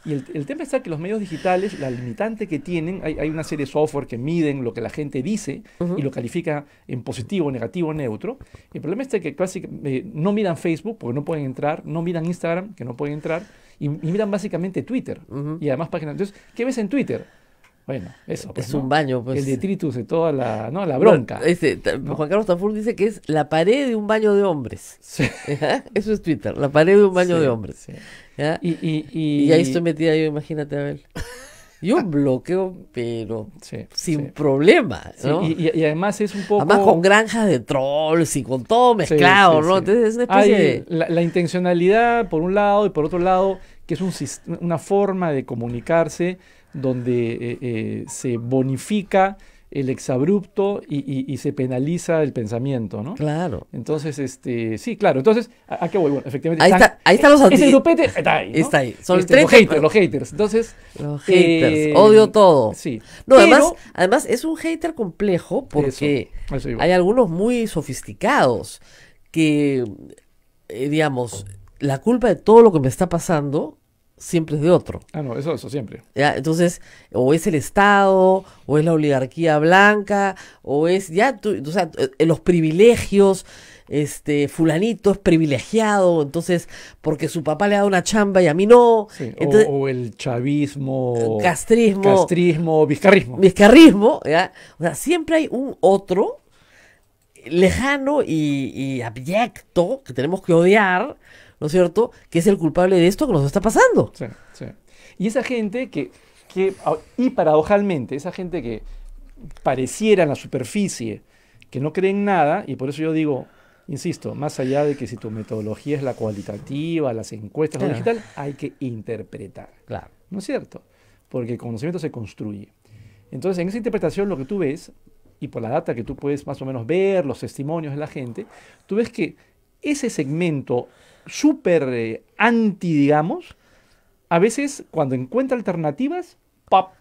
Speaker 5: Y el, tema está que los medios digitales, la limitante que tienen, hay, una serie de software que miden lo que la gente dice y lo califica en positivo, negativo, neutro. El problema está que casi eh, no miran Facebook porque no pueden entrar, no miran Instagram que no pueden entrar y, miran básicamente Twitter y además páginas. Entonces, ¿qué ves en Twitter? Bueno, eso. Pues, es un baño, pues. El
Speaker 2: detritus de toda la, ¿no? la bronca. Juan Carlos Tafur dice que es la pared de un baño de hombres. eso es Twitter, la pared de un baño de hombres. Y, ahí estoy metida yo, imagínate, Abel. un bloqueo, pero sin problema. ¿no? y, además es un poco. Además con granjas de trolls y con todo mezclado, ¿no? Entonces es una especie de.
Speaker 5: La, intencionalidad, por un lado, y por otro lado, que es una forma de comunicarse donde eh, eh, se bonifica el exabrupto y, se penaliza el pensamiento, ¿no? Claro. Entonces, este, sí, claro. Entonces, ¿a, qué voy? Bueno, efectivamente. Ahí, está, ahí los anti... Ese grupete está ahí. ¿no? Está ahí. Son este, los haters, los
Speaker 2: haters. Entonces. Los haters. Eh, odio todo. Sí. No, además, además es un hater complejo porque hay algunos muy sofisticados que, digamos, la culpa de todo lo que me está pasando siempre es de otro. Ah, no, eso, eso siempre. Ya, entonces, o es el Estado, o es la oligarquía blanca, o es, ya, tú, o sea, eh, eh, los privilegios, este, fulanito es privilegiado, entonces, porque su papá le ha dado una chamba y a mí no.
Speaker 5: o, el chavismo. Eh, castrismo. Castrismo, vizcarrismo. Vizcarrismo,
Speaker 2: ¿ya? O sea, siempre hay un otro lejano y, y abyecto que tenemos que odiar, ¿no es cierto?, que es el culpable de esto que nos está pasando. Sí,
Speaker 5: sí. Y esa gente que, ah, y paradojalmente, esa gente que pareciera en la superficie que no cree en nada, y por eso yo digo, insisto, más allá de que si tu metodología es la cualitativa, las encuestas, lo ah. digital, hay que interpretar. Claro. ¿No es cierto? Porque el conocimiento se construye. Entonces, en esa interpretación, lo que tú ves, y por la data que tú puedes más o menos ver, los testimonios de la gente, tú ves que ese segmento súper eh, anti, digamos, a veces cuando encuentra alternativas, ¡pap!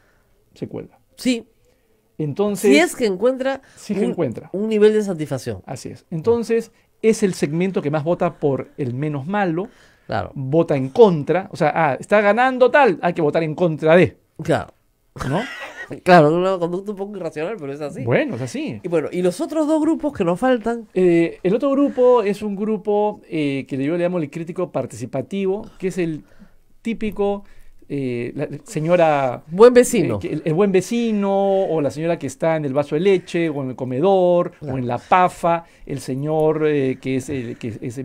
Speaker 5: se cuelga. Sí. Entonces. Si es que
Speaker 2: encuentra. Si un, encuentra.
Speaker 5: Un nivel de satisfacción. Así es. Entonces, es el segmento que más vota por el menos malo. Claro. Vota en contra. O sea, ah, está ganando tal, hay que votar en contra de. Claro. ¿No? claro, una conducta un poco
Speaker 2: irracional, pero es así. Bueno, es
Speaker 5: así. Y bueno, y los otros dos grupos que nos faltan. Eh, el otro grupo es un grupo eh, que yo le llamo el crítico participativo, que es el típico eh, la señora... Buen eh, vecino. el, buen vecino, o la señora que está en el vaso de leche, o en el comedor, o en la pafa, el señor eh, que es, que es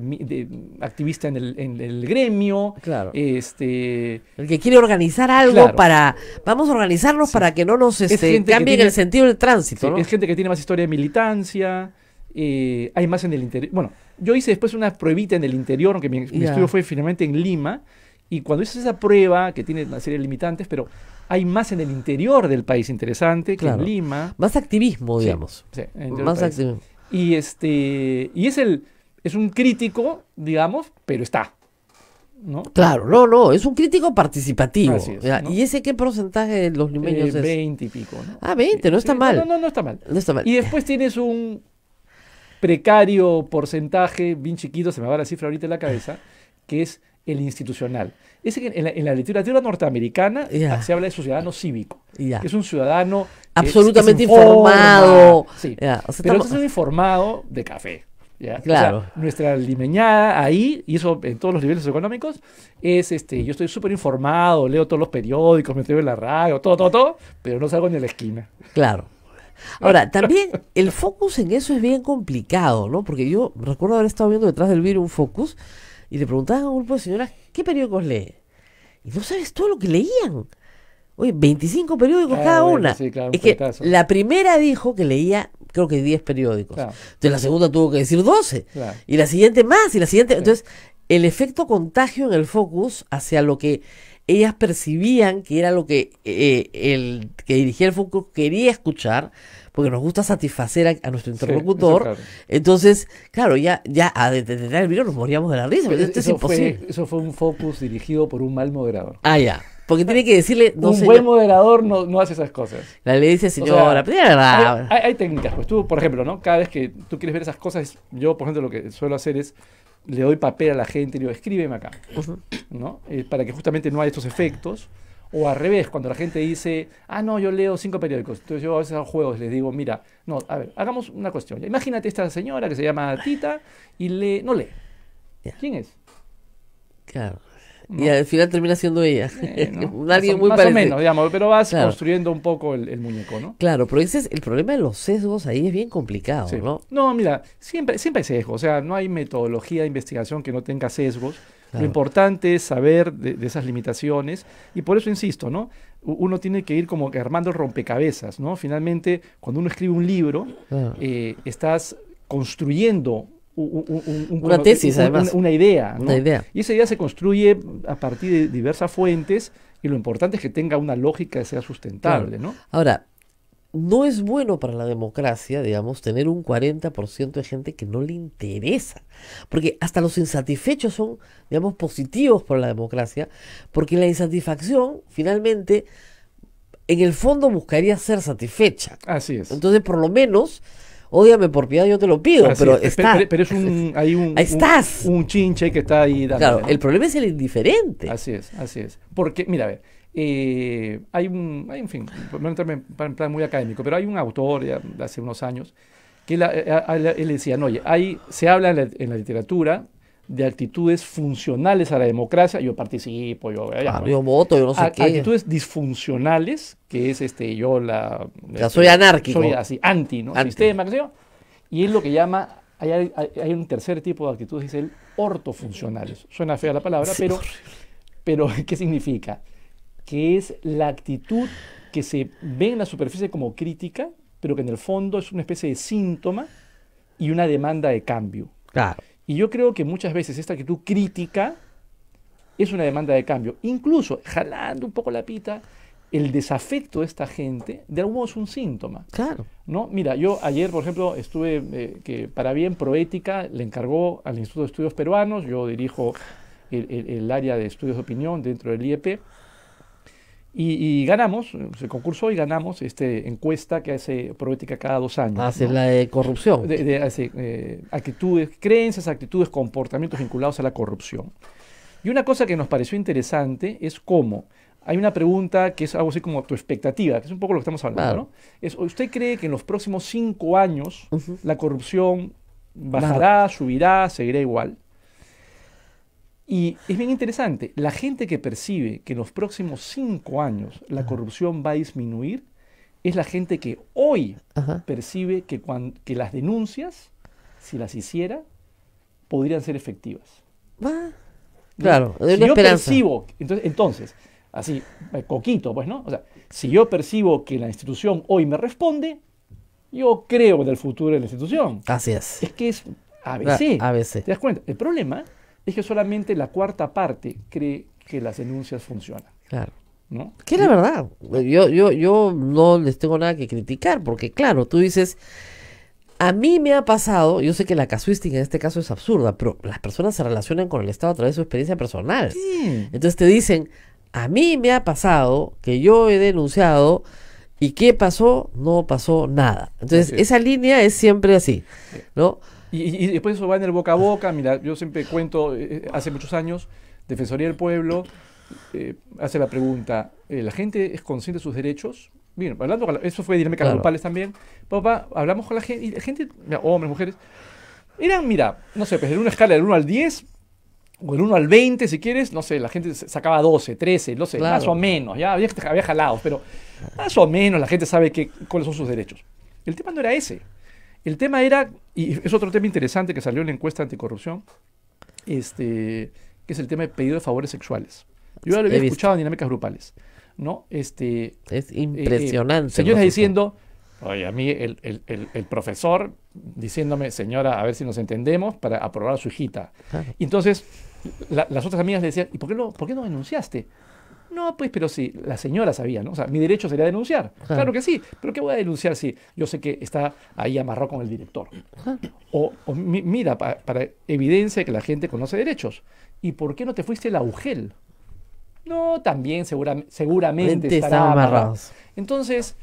Speaker 5: activista en el, en el, gremio. Claro. Este, el que quiere organizar algo para...
Speaker 2: Vamos a organizarnos para que no nos este, el sentido
Speaker 5: del tránsito. Es gente que tiene más historia de militancia. hay más en el interior. Bueno, yo hice después una pruebita en el interior, aunque mi estudio fue finalmente en Lima y cuando haces esa prueba, que tiene una serie de limitantes, pero hay más en el interior del país interesante que en Lima. Más activismo, digamos. Sí, más activismo. Y, este, y es, el,
Speaker 2: es un crítico, digamos, pero está. ¿No? Claro, no, no, es un crítico participativo. ¿Y ese qué porcentaje de los limeños eh, es? 20 y pico. Ah, 20, no está mal. No, no, No está mal. Y
Speaker 5: después tienes un precario porcentaje, bien chiquito, se me va la cifra ahorita en la cabeza, que es el institucional. Es que en la, literatura norteamericana ah, se habla de ciudadano cívico, es un ciudadano absolutamente informado. Pero estamos... es un informado de café. Claro. nuestra limeñada ahí, y eso en todos los niveles económicos, es este, yo estoy súper informado, leo todos los periódicos, me entrego en la radio, todo, todo, todo, pero no salgo ni a la esquina.
Speaker 2: Claro. Ahora, también el focus en eso es bien complicado, ¿no? Porque yo recuerdo haber estado viendo detrás del virus un focus y le preguntaban a un grupo de señoras qué periódicos lee. Y no sabes todo lo que leían. Oye, 25 periódicos ah, cada una. es que la primera dijo que leía, creo que 10 periódicos. Entonces la segunda tuvo que decir 12. Y la siguiente más, y la siguiente. Entonces, el efecto contagio en el focus hacia lo que ellas percibían que era lo que eh, el que dirigía el focus quería escuchar, porque nos gusta satisfacer a, nuestro interlocutor. Entonces, claro, ya, ya a detener el video nos moríamos de la risa, eso
Speaker 5: fue un focus dirigido por un mal moderador.
Speaker 2: Ah, ya. Porque tiene que decirle. No, un buen moderador no, no, hace esas cosas. La le dice, señora,
Speaker 5: hay, técnicas, pues tú, por ejemplo, ¿no? Cada vez que tú quieres ver esas cosas, yo, por ejemplo, lo que suelo hacer es le doy papel a la gente y le digo, escríbeme acá, ¿no? Eh, para que justamente no haya estos efectos. O al revés, cuando la gente dice, ah, no, yo leo cinco periódicos. Entonces yo a veces a juegos les digo, mira, no, a ver, hagamos una cuestión. Imagínate esta señora que se llama Tita y lee, no lee. ¿Quién es?
Speaker 2: Claro. Y al final termina siendo ella. Eh, muy más o menos, digamos, pero vas construyendo
Speaker 5: un poco el, muñeco, ¿no?
Speaker 2: Claro, pero ese el problema de los sesgos ahí es bien complicado, ¿no? No, mira, siempre, siempre hay sesgos. O sea, no hay
Speaker 5: metodología de investigación que no tenga sesgos. Lo importante es saber de, esas limitaciones y por eso insisto, ¿no? Uno tiene que ir como que armando rompecabezas, ¿no? Finalmente, cuando uno escribe un libro, eh, estás construyendo un,
Speaker 2: una tesis, además. Una, idea, una idea.
Speaker 5: Y esa idea se construye a partir de diversas fuentes
Speaker 2: y lo importante es que tenga una lógica que sea sustentable, ¿no? Ahora, no es bueno para la democracia, digamos, tener un 40% de gente que no le interesa. Porque hasta los insatisfechos son, digamos, positivos para la democracia, porque la insatisfacción finalmente, en el fondo, buscaría ser satisfecha. Así es. Entonces, por lo menos... Ódiame por piedad, yo te lo pido, pero es. está. Pero, es un, hay
Speaker 5: ahí estás.
Speaker 2: Un, chinche que está ahí. claro, el problema es el indiferente. Así es,
Speaker 5: así es. Porque, mira, a ver, eh, hay un, en fin, en plan muy académico, pero hay un autor de hace unos años que eh, le él decía, no, oye, se habla en la, literatura de actitudes funcionales a la democracia, yo participo, yo, eh, ah, voto, yo no sé qué. Actitudes disfuncionales, que es este, yo la... Ya este, soy anárquico. Soy así, anti, ¿no? Sistema, Y es lo que llama hay, un tercer tipo de actitudes, es el ortofuncionales. Suena fea la palabra, pero, pero ¿qué significa? que es la actitud que se ve en la superficie como crítica, pero que en el fondo es una especie de síntoma y una demanda de cambio. Claro. Y yo creo que muchas veces esta actitud crítica es una demanda de cambio. Incluso, jalando un poco la pita, el desafecto de esta gente, de algún modo es un síntoma. Claro. ¿no? Mira, yo ayer, por ejemplo, estuve, eh, que para bien Proética le encargó al Instituto de Estudios Peruanos, yo dirijo el área de estudios de opinión dentro del IEP, y, ganamos, se concurso y ganamos este encuesta que hace Proética cada dos años. Ah, hace la de corrupción. De, eh, actitudes, creencias, actitudes, comportamientos vinculados a la corrupción. Y una cosa que nos pareció interesante es cómo hay una pregunta que es algo así como tu expectativa, que es un poco lo que estamos hablando, ¿no? ¿usted cree que en los próximos cinco años la corrupción bajará, subirá, seguirá igual? Y es bien interesante, la gente que percibe que en los próximos cinco años la corrupción va a disminuir es la gente que hoy percibe que, las denuncias, si las hiciera, podrían ser efectivas.
Speaker 2: Ah, claro, yo percibo,
Speaker 5: entonces, así, eh, coquito, pues, ¿no? O sea, si yo percibo que la institución hoy me responde, yo creo en el futuro de la institución. Así es. Es que es ABC. a ABC. ¿Te das cuenta? El problema es que solamente la cuarta parte cree que las denuncias funcionan.
Speaker 2: Claro. ¿No? Que la verdad, yo, yo, yo no les tengo nada que criticar, porque claro, tú dices, a mí me ha pasado, yo sé que la casuística en este caso es absurda, pero las personas se relacionan con el Estado a través de su experiencia personal. Sí. Entonces te dicen, a mí me ha pasado que yo he denunciado y ¿qué pasó? No pasó nada. Entonces esa línea es siempre así, ¿no?
Speaker 5: Y, después eso va en el boca a boca. Mira, yo siempre cuento, eh, hace muchos años, Defensoría del Pueblo eh, hace la pregunta, eh, ¿la gente es consciente de sus derechos? Bien, hablando eso fue dinámicas claro. grupales también. Papá, hablamos con la gente, y la gente, hombres, mujeres, eran, mira, no sé, pues en una escala del 1 al 10, o del 1 al 20, si quieres, no sé, la gente sacaba 12, 13, no sé, más o menos, ya había, había jalados, pero más o menos la gente sabe que, cuáles son sus derechos. El tema no era ese. El tema era, y es otro tema interesante que salió en la encuesta anticorrupción, este, que es el tema de pedido de favores sexuales. Yo ya lo había He escuchado en dinámicas grupales. ¿no? Este, es eh, impresionante. Eh, diciendo, oye, a mí el, profesor diciéndome, señora, a ver si nos entendemos, para aprobar a su hijita. Ah. entonces las otras amigas le decían, ¿y por qué, no por qué no denunciaste? No, pues, pero sí, la señora sabía, ¿no? O sea, mi derecho sería denunciar. Claro que sí, pero ¿qué voy a denunciar si yo sé que está ahí amarrado con el director? O, mira, para evidencia que la gente conoce derechos. ¿Y por qué no te fuiste la UGEL? No, también seguramente están amarrados. Entonces,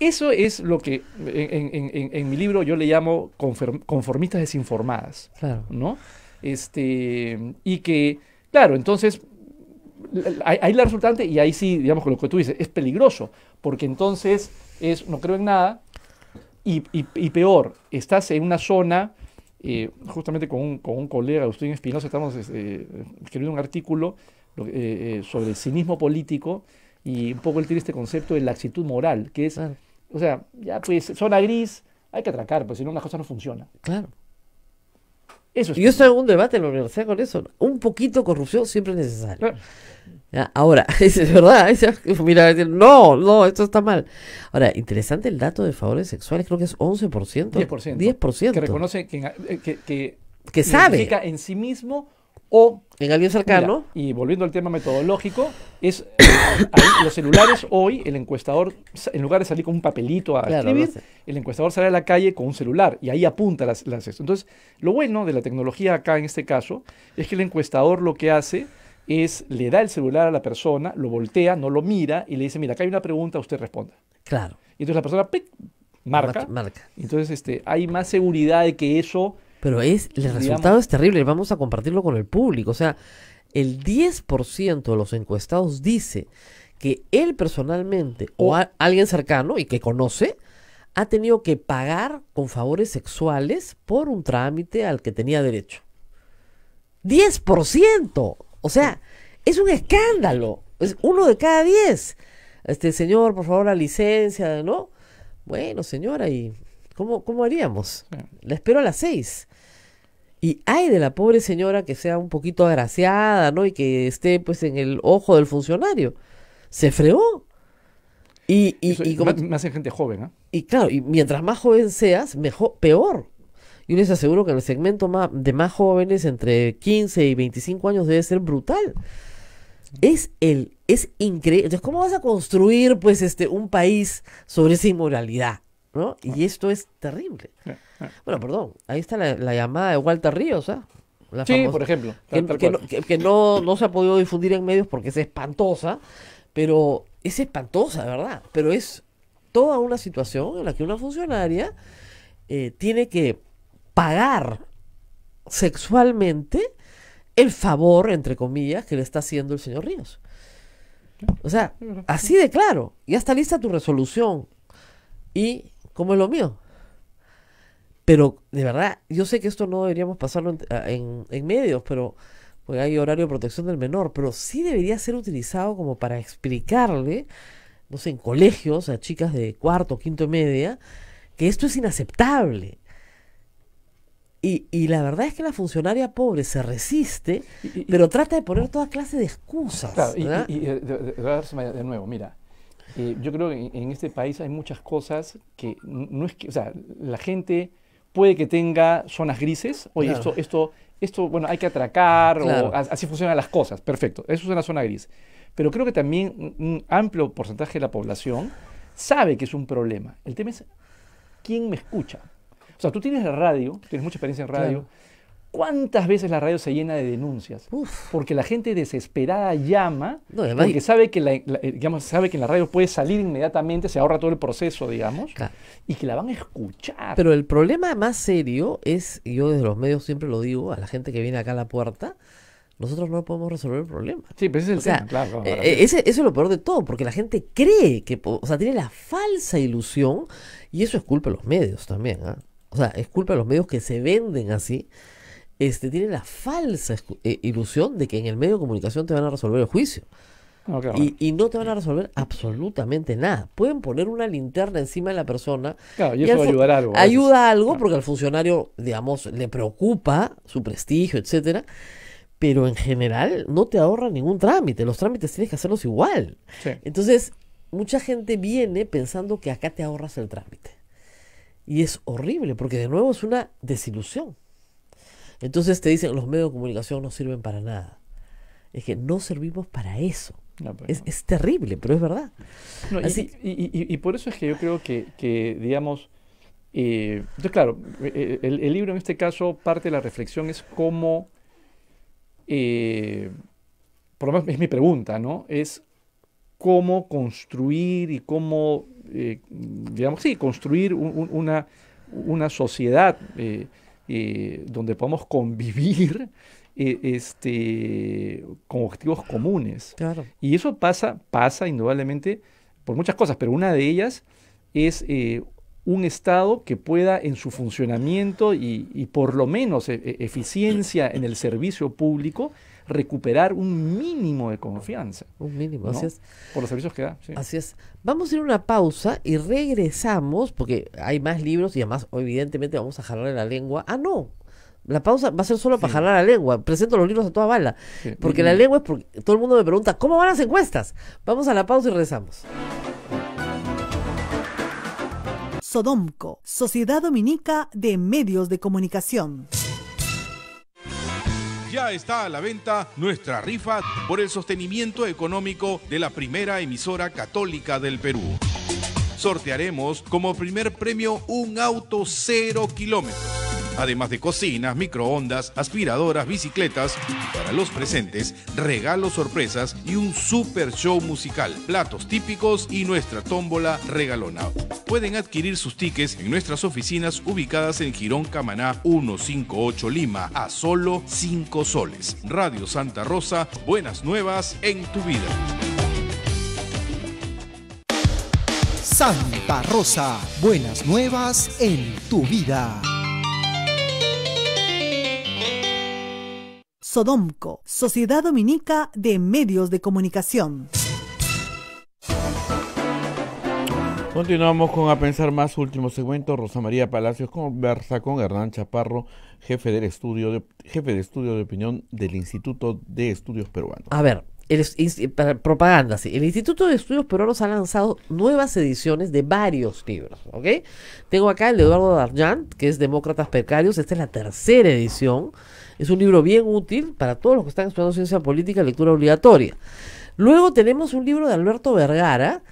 Speaker 5: eso es lo que en, mi libro yo le llamo conformistas desinformadas. Claro. ¿No? Este, y que, claro, entonces ahí la resultante, y ahí sí, digamos, con lo que tú dices, es peligroso, porque entonces es no creo en nada, y, peor, estás en una zona, eh, justamente con un, con un colega, Agustín Espinosa, estamos eh, escribiendo un artículo eh, sobre el cinismo político y un poco el este concepto de la actitud moral, que es, o sea, ya pues,
Speaker 2: zona gris, hay que atracar, porque si no, una cosa no funciona. Claro yo estoy en un debate en la universidad con eso. Un poquito de corrupción siempre es necesario. Ahora, es verdad, mira, no, no, esto está mal. Ahora, interesante el dato de favores sexuales, creo que es 11%. 10%. Que
Speaker 5: reconoce que, eh, que, que, que en sí mismo o en alguien cercano. y volviendo al tema metodológico, es los celulares hoy, el encuestador, en lugar de salir con un papelito a escribir, el encuestador sale a la calle con un celular y ahí apunta las, las Entonces, lo bueno de la tecnología acá en este caso es que el encuestador lo que hace es le da el celular a la persona, lo voltea, no lo mira y le dice, mira, acá hay una pregunta, usted responda. Claro. Y entonces la persona marca. Marca. entonces este, hay más seguridad de que eso
Speaker 2: pero es, el resultado es terrible, vamos a compartirlo con el público. O sea, el 10% de los encuestados dice que él personalmente o, oh. alguien cercano y que conoce ha tenido que pagar con favores sexuales por un trámite al que tenía derecho. 10%. O sea, es un escándalo. Es uno de cada diez. Este señor, por favor, la licencia, ¿no? Bueno, señora, y ¿Cómo, haríamos? La espero a las seis. Y ay de la pobre señora que sea un poquito agraciada, ¿no? Y que esté pues en el ojo del funcionario. Se fregó. Y, y, y me gente joven, ¿ah? Y claro, y mientras más joven seas, mejor, peor. Yo les aseguro que en el segmento más, de más jóvenes entre 15 y 25 años debe ser brutal. Es el es increíble. Entonces, ¿cómo vas a construir pues este un país sobre esa inmoralidad? Y esto es terrible. Bueno, perdón, ahí está la, llamada de Walter Ríos, ¿ah? La sí, famosa, por ejemplo. que, no, se ha podido difundir en medios porque es espantosa, pero es espantosa, ¿verdad? Pero es toda una situación en la que una funcionaria eh, tiene que pagar sexualmente el favor, entre comillas, que le está haciendo el señor Ríos. O sea, así de claro. Ya está lista tu resolución. Y como es lo mío. Pero de verdad, yo sé que esto no deberíamos pasarlo en, medios, pero porque hay horario de protección del menor, pero sí debería ser utilizado como para explicarle, no sé, en colegios a chicas de cuarto, quinto y media, que esto es inaceptable. Y, la verdad es que la funcionaria pobre se resiste, pero trata de poner toda clase de excusas. y,
Speaker 5: de nuevo, mira, eh, yo creo que en este país hay muchas cosas que no es que, o sea, la gente puede que tenga zonas grises. Oye, esto, esto, esto, bueno, hay que atracar, o así funcionan las cosas. Perfecto, eso es una zona gris. Pero creo que también un, amplio porcentaje de la población sabe que es un problema. El tema es quién me escucha. O sea, tú tienes la radio, tienes mucha experiencia en radio. ¿Cuántas veces la radio se llena de denuncias? Porque la gente desesperada llama, porque sabe que, la, eh, digamos, sabe que la radio puede salir inmediatamente, se ahorra todo el proceso, digamos, y que la van a escuchar. Pero
Speaker 2: el problema más serio es, yo desde los medios siempre lo digo, a la gente que viene acá a la puerta, nosotros no podemos resolver el problema. Sí, pero pues ese es el tema, eh, eso es lo peor de todo, porque la gente cree que, o sea, tiene la falsa ilusión, y eso es culpa de los medios también, ¿ah? O sea, es culpa de los medios que se venden así este, tiene la falsa eh, ilusión de que en el medio de comunicación te van a resolver el juicio. y, no te van a resolver absolutamente nada. Pueden poner una linterna encima de la persona. Claro, y eso a algo. Ayuda algo porque al funcionario, digamos, le preocupa su prestigio, etcétera. Pero en general no te ahorra ningún trámite. Los trámites tienes que hacerlos igual. Entonces, mucha gente viene pensando que acá te ahorras el trámite. Y es horrible porque de nuevo es una desilusión. Entonces te dicen, los medios de comunicación no sirven para nada. Es que no servimos para eso. Pues es, terrible, pero es verdad. Así,
Speaker 5: y, por eso es que yo creo que, digamos, eh, entonces claro, eh, eh, el, libro en este caso, parte de la reflexión es cómo, por lo menos es mi pregunta, ¿no? Es cómo construir y cómo, digamos, sí, construir una, una sociedad. Eh, donde podamos convivir eh, este, con objetivos comunes. Y eso pasa, pasa indudablemente por muchas cosas, pero una de ellas es eh, un Estado que pueda en su funcionamiento y, por lo menos e, e, eficiencia en el servicio público recuperar un mínimo de confianza. Un mínimo, así es.
Speaker 2: Por los servicios que da. Así es. Vamos a ir a una pausa y regresamos, porque hay más libros y además, evidentemente, vamos a jalarle la lengua. Ah, no, la pausa va a ser solo para jalar la lengua. Presento los libros a toda bala. Porque la mm. lengua es porque todo el mundo me pregunta, ¿cómo van las encuestas? Vamos a la pausa y regresamos. Sodomco, Sociedad Dominica de Medios de Comunicación
Speaker 4: ya está a la venta nuestra rifa por el sostenimiento económico de la primera emisora católica del Perú. Sortearemos como primer premio un auto cero kilómetros además de cocinas, microondas, aspiradoras, bicicletas y para los presentes, regalos sorpresas y un super show musical, platos típicos y nuestra tómbola regalona. Pueden adquirir sus tickets en nuestras oficinas ubicadas en Girón Camaná 158 Lima a solo 5 soles. Radio Santa Rosa, buenas nuevas en tu vida.
Speaker 1: Santa Rosa, buenas nuevas en tu vida.
Speaker 2: Sodomco, Sociedad Dominica de Medios de Comunicación.
Speaker 3: Continuamos con A Pensar Más, último segmento. Rosa María Palacios conversa con Hernán Chaparro, jefe, del estudio de, jefe
Speaker 2: de estudio de opinión del Instituto de Estudios Peruanos. A ver, propaganda, sí. El Instituto de Estudios Peruanos ha lanzado nuevas ediciones de varios libros, ¿ok? Tengo acá el Eduardo Darjan, que es Demócratas Precarios. Esta es la tercera edición. Es un libro bien útil para todos los que están estudiando ciencia política, lectura obligatoria. Luego tenemos un libro de Alberto Vergara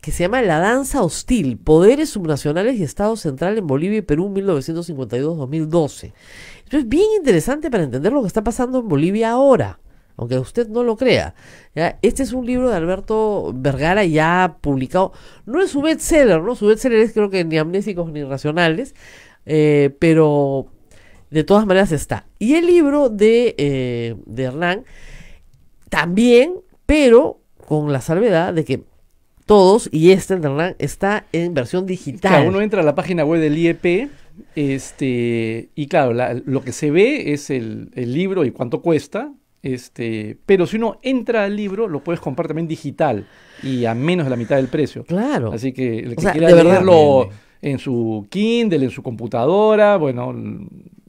Speaker 2: que se llama La danza hostil, poderes subnacionales y Estado central en Bolivia y Perú 1952-2012. Esto es bien interesante para entender lo que está pasando en Bolivia ahora aunque usted no lo crea. Este es un libro de Alberto Vergara ya publicado. No es su seller ¿no? Su bestseller es creo que ni amnésicos ni racionales, eh, pero de todas maneras está. Y el libro eh, de, Hernán también, pero con la salvedad de que todos y este de Hernán está en versión digital. Claro, uno
Speaker 5: entra a la página web del IEP este, y claro, lo que se ve es el, libro y cuánto cuesta, este, pero si uno entra al libro, lo puedes comprar también digital y a menos de la mitad del precio. Claro. Así que el que quiera en su Kindle, en su computadora, bueno,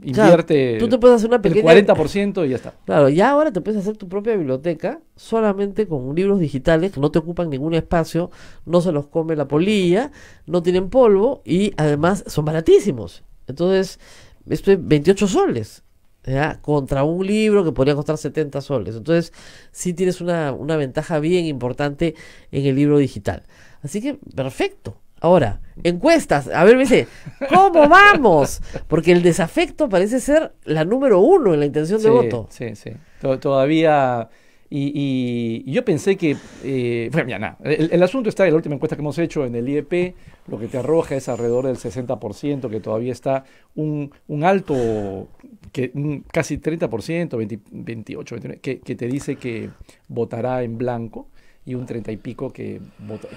Speaker 5: invierte tú te puedes hacer una el
Speaker 2: 40% y ya está. Claro, ya ahora te puedes hacer tu propia biblioteca solamente con libros digitales que no te ocupan ningún espacio, no se los come la polilla, no tienen polvo y además son baratísimos. Entonces, esto es 28 soles. ¿ya? contra un libro que podría costar 70 soles. Entonces, sí tienes una ventaja bien importante en el libro digital. Así que, perfecto. Ahora, encuestas, a ver, me dice, ¿cómo vamos? Porque el desafecto parece ser la número uno en la intención de voto. Sí, sí.
Speaker 5: todavía. Y, yo pensé que, eh, bueno, ya nada, el, asunto está en la última encuesta que hemos hecho en el IEP, lo que te arroja es alrededor del 60%, que todavía está un, alto, que, casi 30%, 28, 29, que, que, te dice que votará en blanco y un 30 y pico que,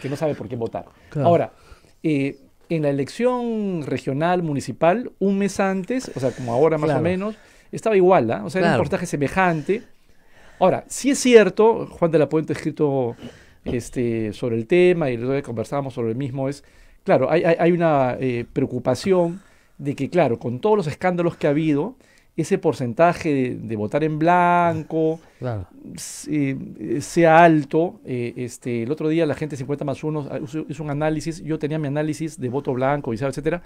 Speaker 5: que no sabe por qué votar. Ahora, eh, en la elección regional, municipal, un mes antes, o sea, como ahora más o menos, estaba igual, ¿ah? o sea, era un portaje semejante. Ahora, sí es cierto, Juan de la Puente ha escrito este, sobre el tema y luego conversábamos sobre el mismo, es, claro, hay, hay, una eh, preocupación de que, claro, con todos los escándalos que ha habido, ese porcentaje de, votar en blanco eh, eh, sea alto. Eh, este, el otro día la gente 50 más 1 ah, hizo un análisis, yo tenía mi análisis de voto blanco, etcétera,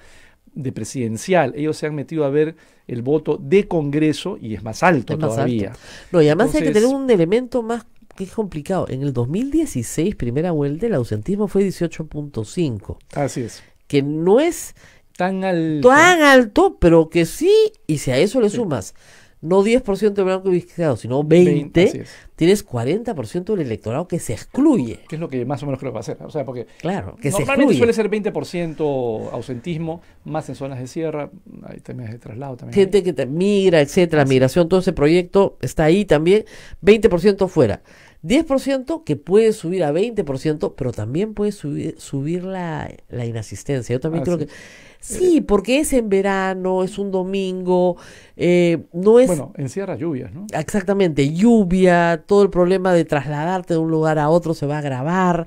Speaker 5: de presidencial. Ellos se han metido a ver el voto de Congreso y es más
Speaker 2: alto todavía. No, y además hay que tener un elemento más que es complicado. En el 2016, primera vuelta, el ausentismo fue 18.5. Así es. Que no es tan alto. Tan alto, pero que sí, y si a eso le sumas no 10% de blanco y visqueado, sino 20, tienes 40% del electorado que se excluye. Que es lo que más o menos creo que va a ser. O sea, porque claro, que normalmente suele
Speaker 5: ser 20% ausentismo, más en zonas de sierra, hay temas de traslado también. Gente
Speaker 2: que te migra, etcétera, migración, todo ese proyecto está ahí también, 20% fuera. 10% que puede subir a 20%, pero también puede subir, subir la, inasistencia. Yo también creo que eh, sí, porque es en verano, es un domingo, eh, no es... Bueno, encierra lluvias, ¿no? Exactamente, lluvia, todo el problema de trasladarte de un lugar a otro se va a agravar.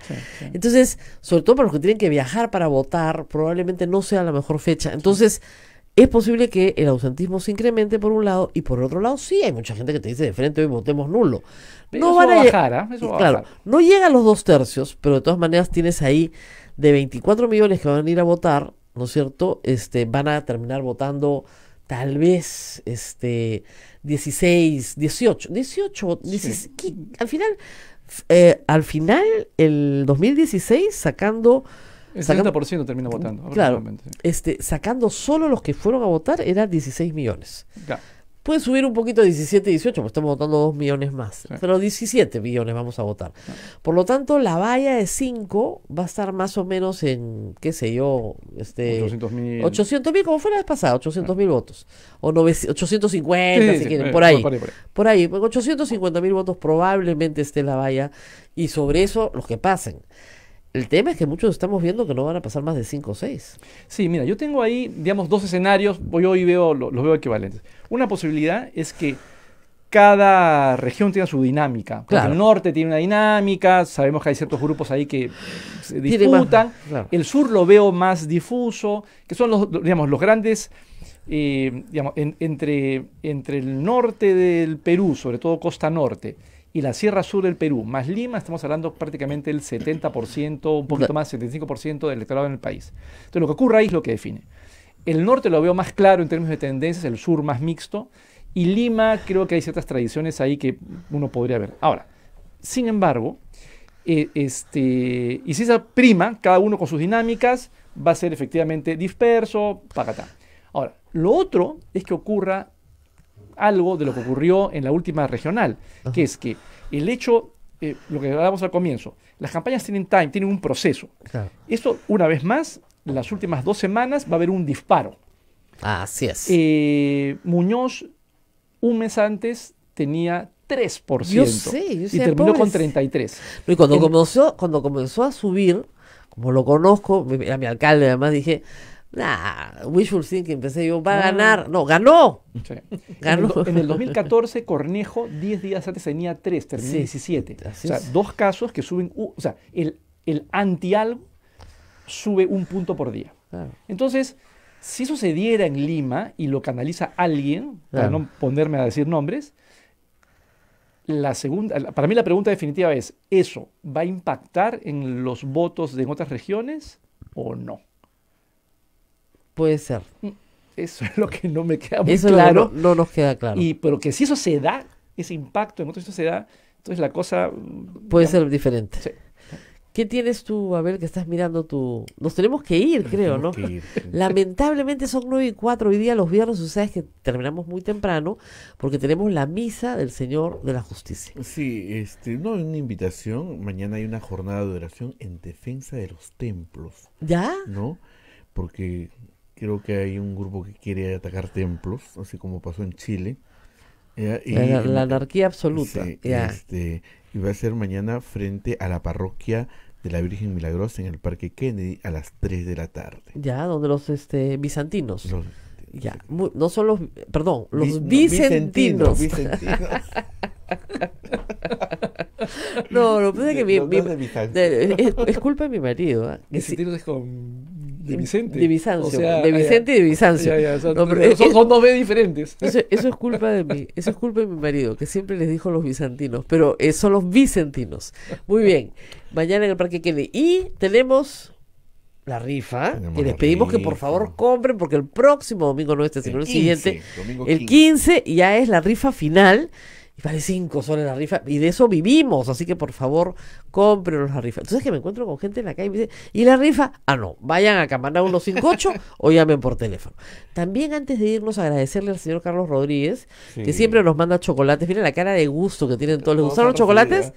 Speaker 2: Entonces, sobre todo para los que tienen que viajar para votar, probablemente no sea la mejor fecha. Entonces... Es posible que el ausentismo se incremente por un lado y por otro lado sí hay mucha gente que te dice de frente hoy votemos nulo. no van va a bajar, ¿eh? claro, no llega a los dos tercios, pero de todas maneras tienes ahí de 24 millones que van a ir a votar, ¿no es cierto? Este, van a terminar votando tal vez este, 16, 18, 18, 16, al final, eh, al final, el 2016 sacando... El 70% termina votando. Claro, este, sacando solo los que fueron a votar eran 16 millones. Ya. Puede subir un poquito a 17, 18, porque estamos votando 2 millones más. Pero 17 millones vamos a votar. Por lo tanto, la valla de 5 va a estar más o menos en, qué sé yo, este, 800 mil. como fue la vez pasada, 800 mil votos. O 850, si quieren, eh, por ahí. por ahí. Por 850 mil votos probablemente esté la valla. Y sobre eso, los que pasen. El tema es que muchos estamos viendo que no van a pasar más de 5 o 6. Sí, mira, yo
Speaker 5: tengo ahí, digamos, dos escenarios, yo hoy veo, los veo equivalentes. Una posibilidad es que cada región tenga su dinámica. claro. El norte tiene una dinámica, sabemos que hay ciertos grupos ahí que se disputan. El sur lo veo más difuso, que son los, digamos, los grandes, eh, digamos, entre, entre el norte del Perú, sobre todo costa norte, y la Sierra Sur del Perú, más Lima, estamos hablando prácticamente del 70%, un poquito más, 75% del electorado en el país. Entonces, lo que ocurra ahí es lo que define. El norte lo veo más claro en términos de tendencias, el sur más mixto, y Lima creo que hay ciertas tradiciones ahí que uno podría ver. Ahora, sin embargo, eh, este, y si esa prima, cada uno con sus dinámicas, va a ser efectivamente disperso, pagatá. Ahora, lo otro es que ocurra algo de lo que ah. ocurrió en la última regional, que es que el hecho, eh, lo que hablábamos al comienzo, las campañas tienen time, tienen un proceso. eso Esto, una vez más, las últimas dos semanas va a haber un disparo. Así es. Eh, Muñoz, un mes
Speaker 2: antes, tenía 3%. y terminó con 33. y cuando, comenzó, cuando comenzó a subir, como lo conozco, a mi alcalde además dije, Nah, wishful thinking, Empecé, yo, va a ganar. No, ganó. En el, 2014,
Speaker 5: Cornejo, 10 días antes tenía 3, terminó 17. o sea, dos casos que suben, o sea, el, el anti-algo sube un punto por día. Entonces, si eso se diera en Lima y lo canaliza alguien, para no ponerme a decir nombres, la segunda, para mí la pregunta definitiva es, ¿eso va a impactar en los votos de en otras regiones o no?
Speaker 2: Puede ser. Mm, eso es lo que no me queda muy eso claro. No, no, nos queda claro. Y, pero que si eso se da, ese impacto en otros eso se da, entonces la cosa... Mm, puede ser diferente. Sí. ¿Qué tienes tú, a ver, que estás mirando tu... Nos tenemos que ir, creo, ¿no? Lamentablemente son nueve y cuatro. Hoy día los viernes, sucede que terminamos muy temprano porque tenemos la misa del Señor de la Justicia. Sí, este, no, una invitación. Mañana hay una
Speaker 3: jornada de oración en defensa de los templos. ¿Ya? ¿No? Porque creo que hay un grupo que quiere atacar templos, así como pasó en Chile. Eh, la, anarquía absoluta. Este, y va a ser mañana frente a la parroquia de la Virgen Milagrosa en el Parque Kennedy a las 3 de la tarde.
Speaker 2: Ya, donde los este, bizantinos. ya, no son los, perdón, los bizantinos. No, no, lo que pues pasa es que mi, mi de, es, culpa de mi marido. Que ¿ah? si, es con de Vicente. De Vicente y de Bizancio. no, son, dos diferentes. Eso, es culpa de mí, eso es culpa de mi marido, que siempre les dijo los bizantinos, pero eh, son los vicentinos. Muy bien, mañana en el Parque Kennedy. Y tenemos la rifa y les pedimos que por favor compren porque el próximo domingo no este, sino el, siguiente, el 15 ya es la rifa final y vale 5 soles la rifa, y de eso vivimos, así que por favor, cómprenos la rifa. Entonces que me encuentro con gente en la calle y me dice, ¿y la rifa? Ah, no, vayan a unos 158 o llamen por teléfono. También antes de irnos, agradecerle al señor Carlos Rodríguez, que siempre nos manda chocolates, miren la cara de gusto que tienen todos, ¿les gustaron los chocolates? ¿eh?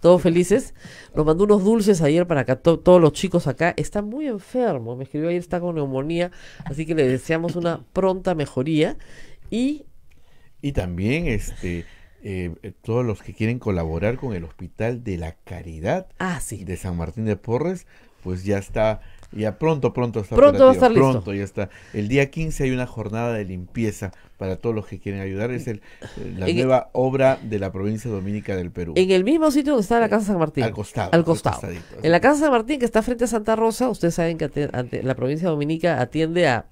Speaker 2: todos felices. Nos mandó unos dulces ayer para acá, todos los chicos acá. Está muy enfermo, me escribió ayer, está con neumonía, así que le deseamos una pronta mejoría. Y... Y también,
Speaker 3: este, eh, eh, todos los que quieren colaborar con el Hospital de la Caridad ah, de San Martín de Porres, pues ya está, ya pronto, pronto está. Pronto va a estar Pronto, ya está. El día 15 hay una jornada de limpieza para todos los que quieren ayudar. Es eh, la nueva obra de la provincia dominica del Perú. En el
Speaker 2: mismo sitio donde está la Casa San Martín. Al costado. Al costado. en la Casa San Martín, que está frente a Santa Rosa, ustedes saben que la provincia dominica atiende a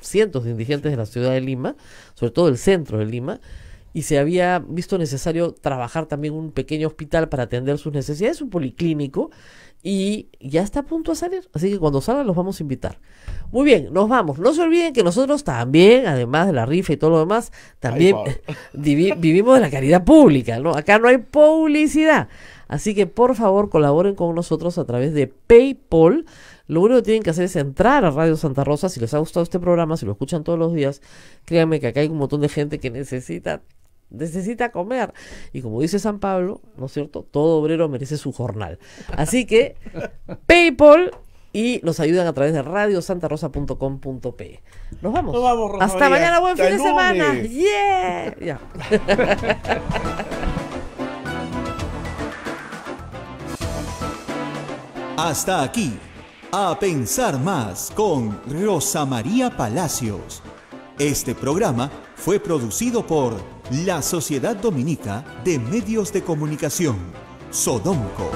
Speaker 2: cientos de indigentes de la ciudad de Lima, sobre todo el centro de Lima y se había visto necesario trabajar también un pequeño hospital para atender sus necesidades, un policlínico, y ya está a punto de salir. Así que cuando salga los vamos a invitar. Muy bien, nos vamos. No se olviden que nosotros también, además de la rifa y todo lo demás, también vivimos de la caridad pública, ¿no? Acá no hay publicidad. Así que por favor colaboren con nosotros a través de PayPal. Lo único que tienen que hacer es entrar a Radio Santa Rosa. Si les ha gustado este programa, si lo escuchan todos los días, créanme que acá hay un montón de gente que necesita necesita comer. Y como dice San Pablo, ¿no es cierto? Todo obrero merece su jornal. Así que PayPal y nos ayudan a través de radiosantarosa.com.p. Nos vamos. Nos vamos Hasta mañana, buen fin de semana. Yeah.
Speaker 1: Hasta aquí, a pensar más con Rosa María Palacios. Este programa fue producido por la Sociedad Dominica de Medios de Comunicación, Sodomco.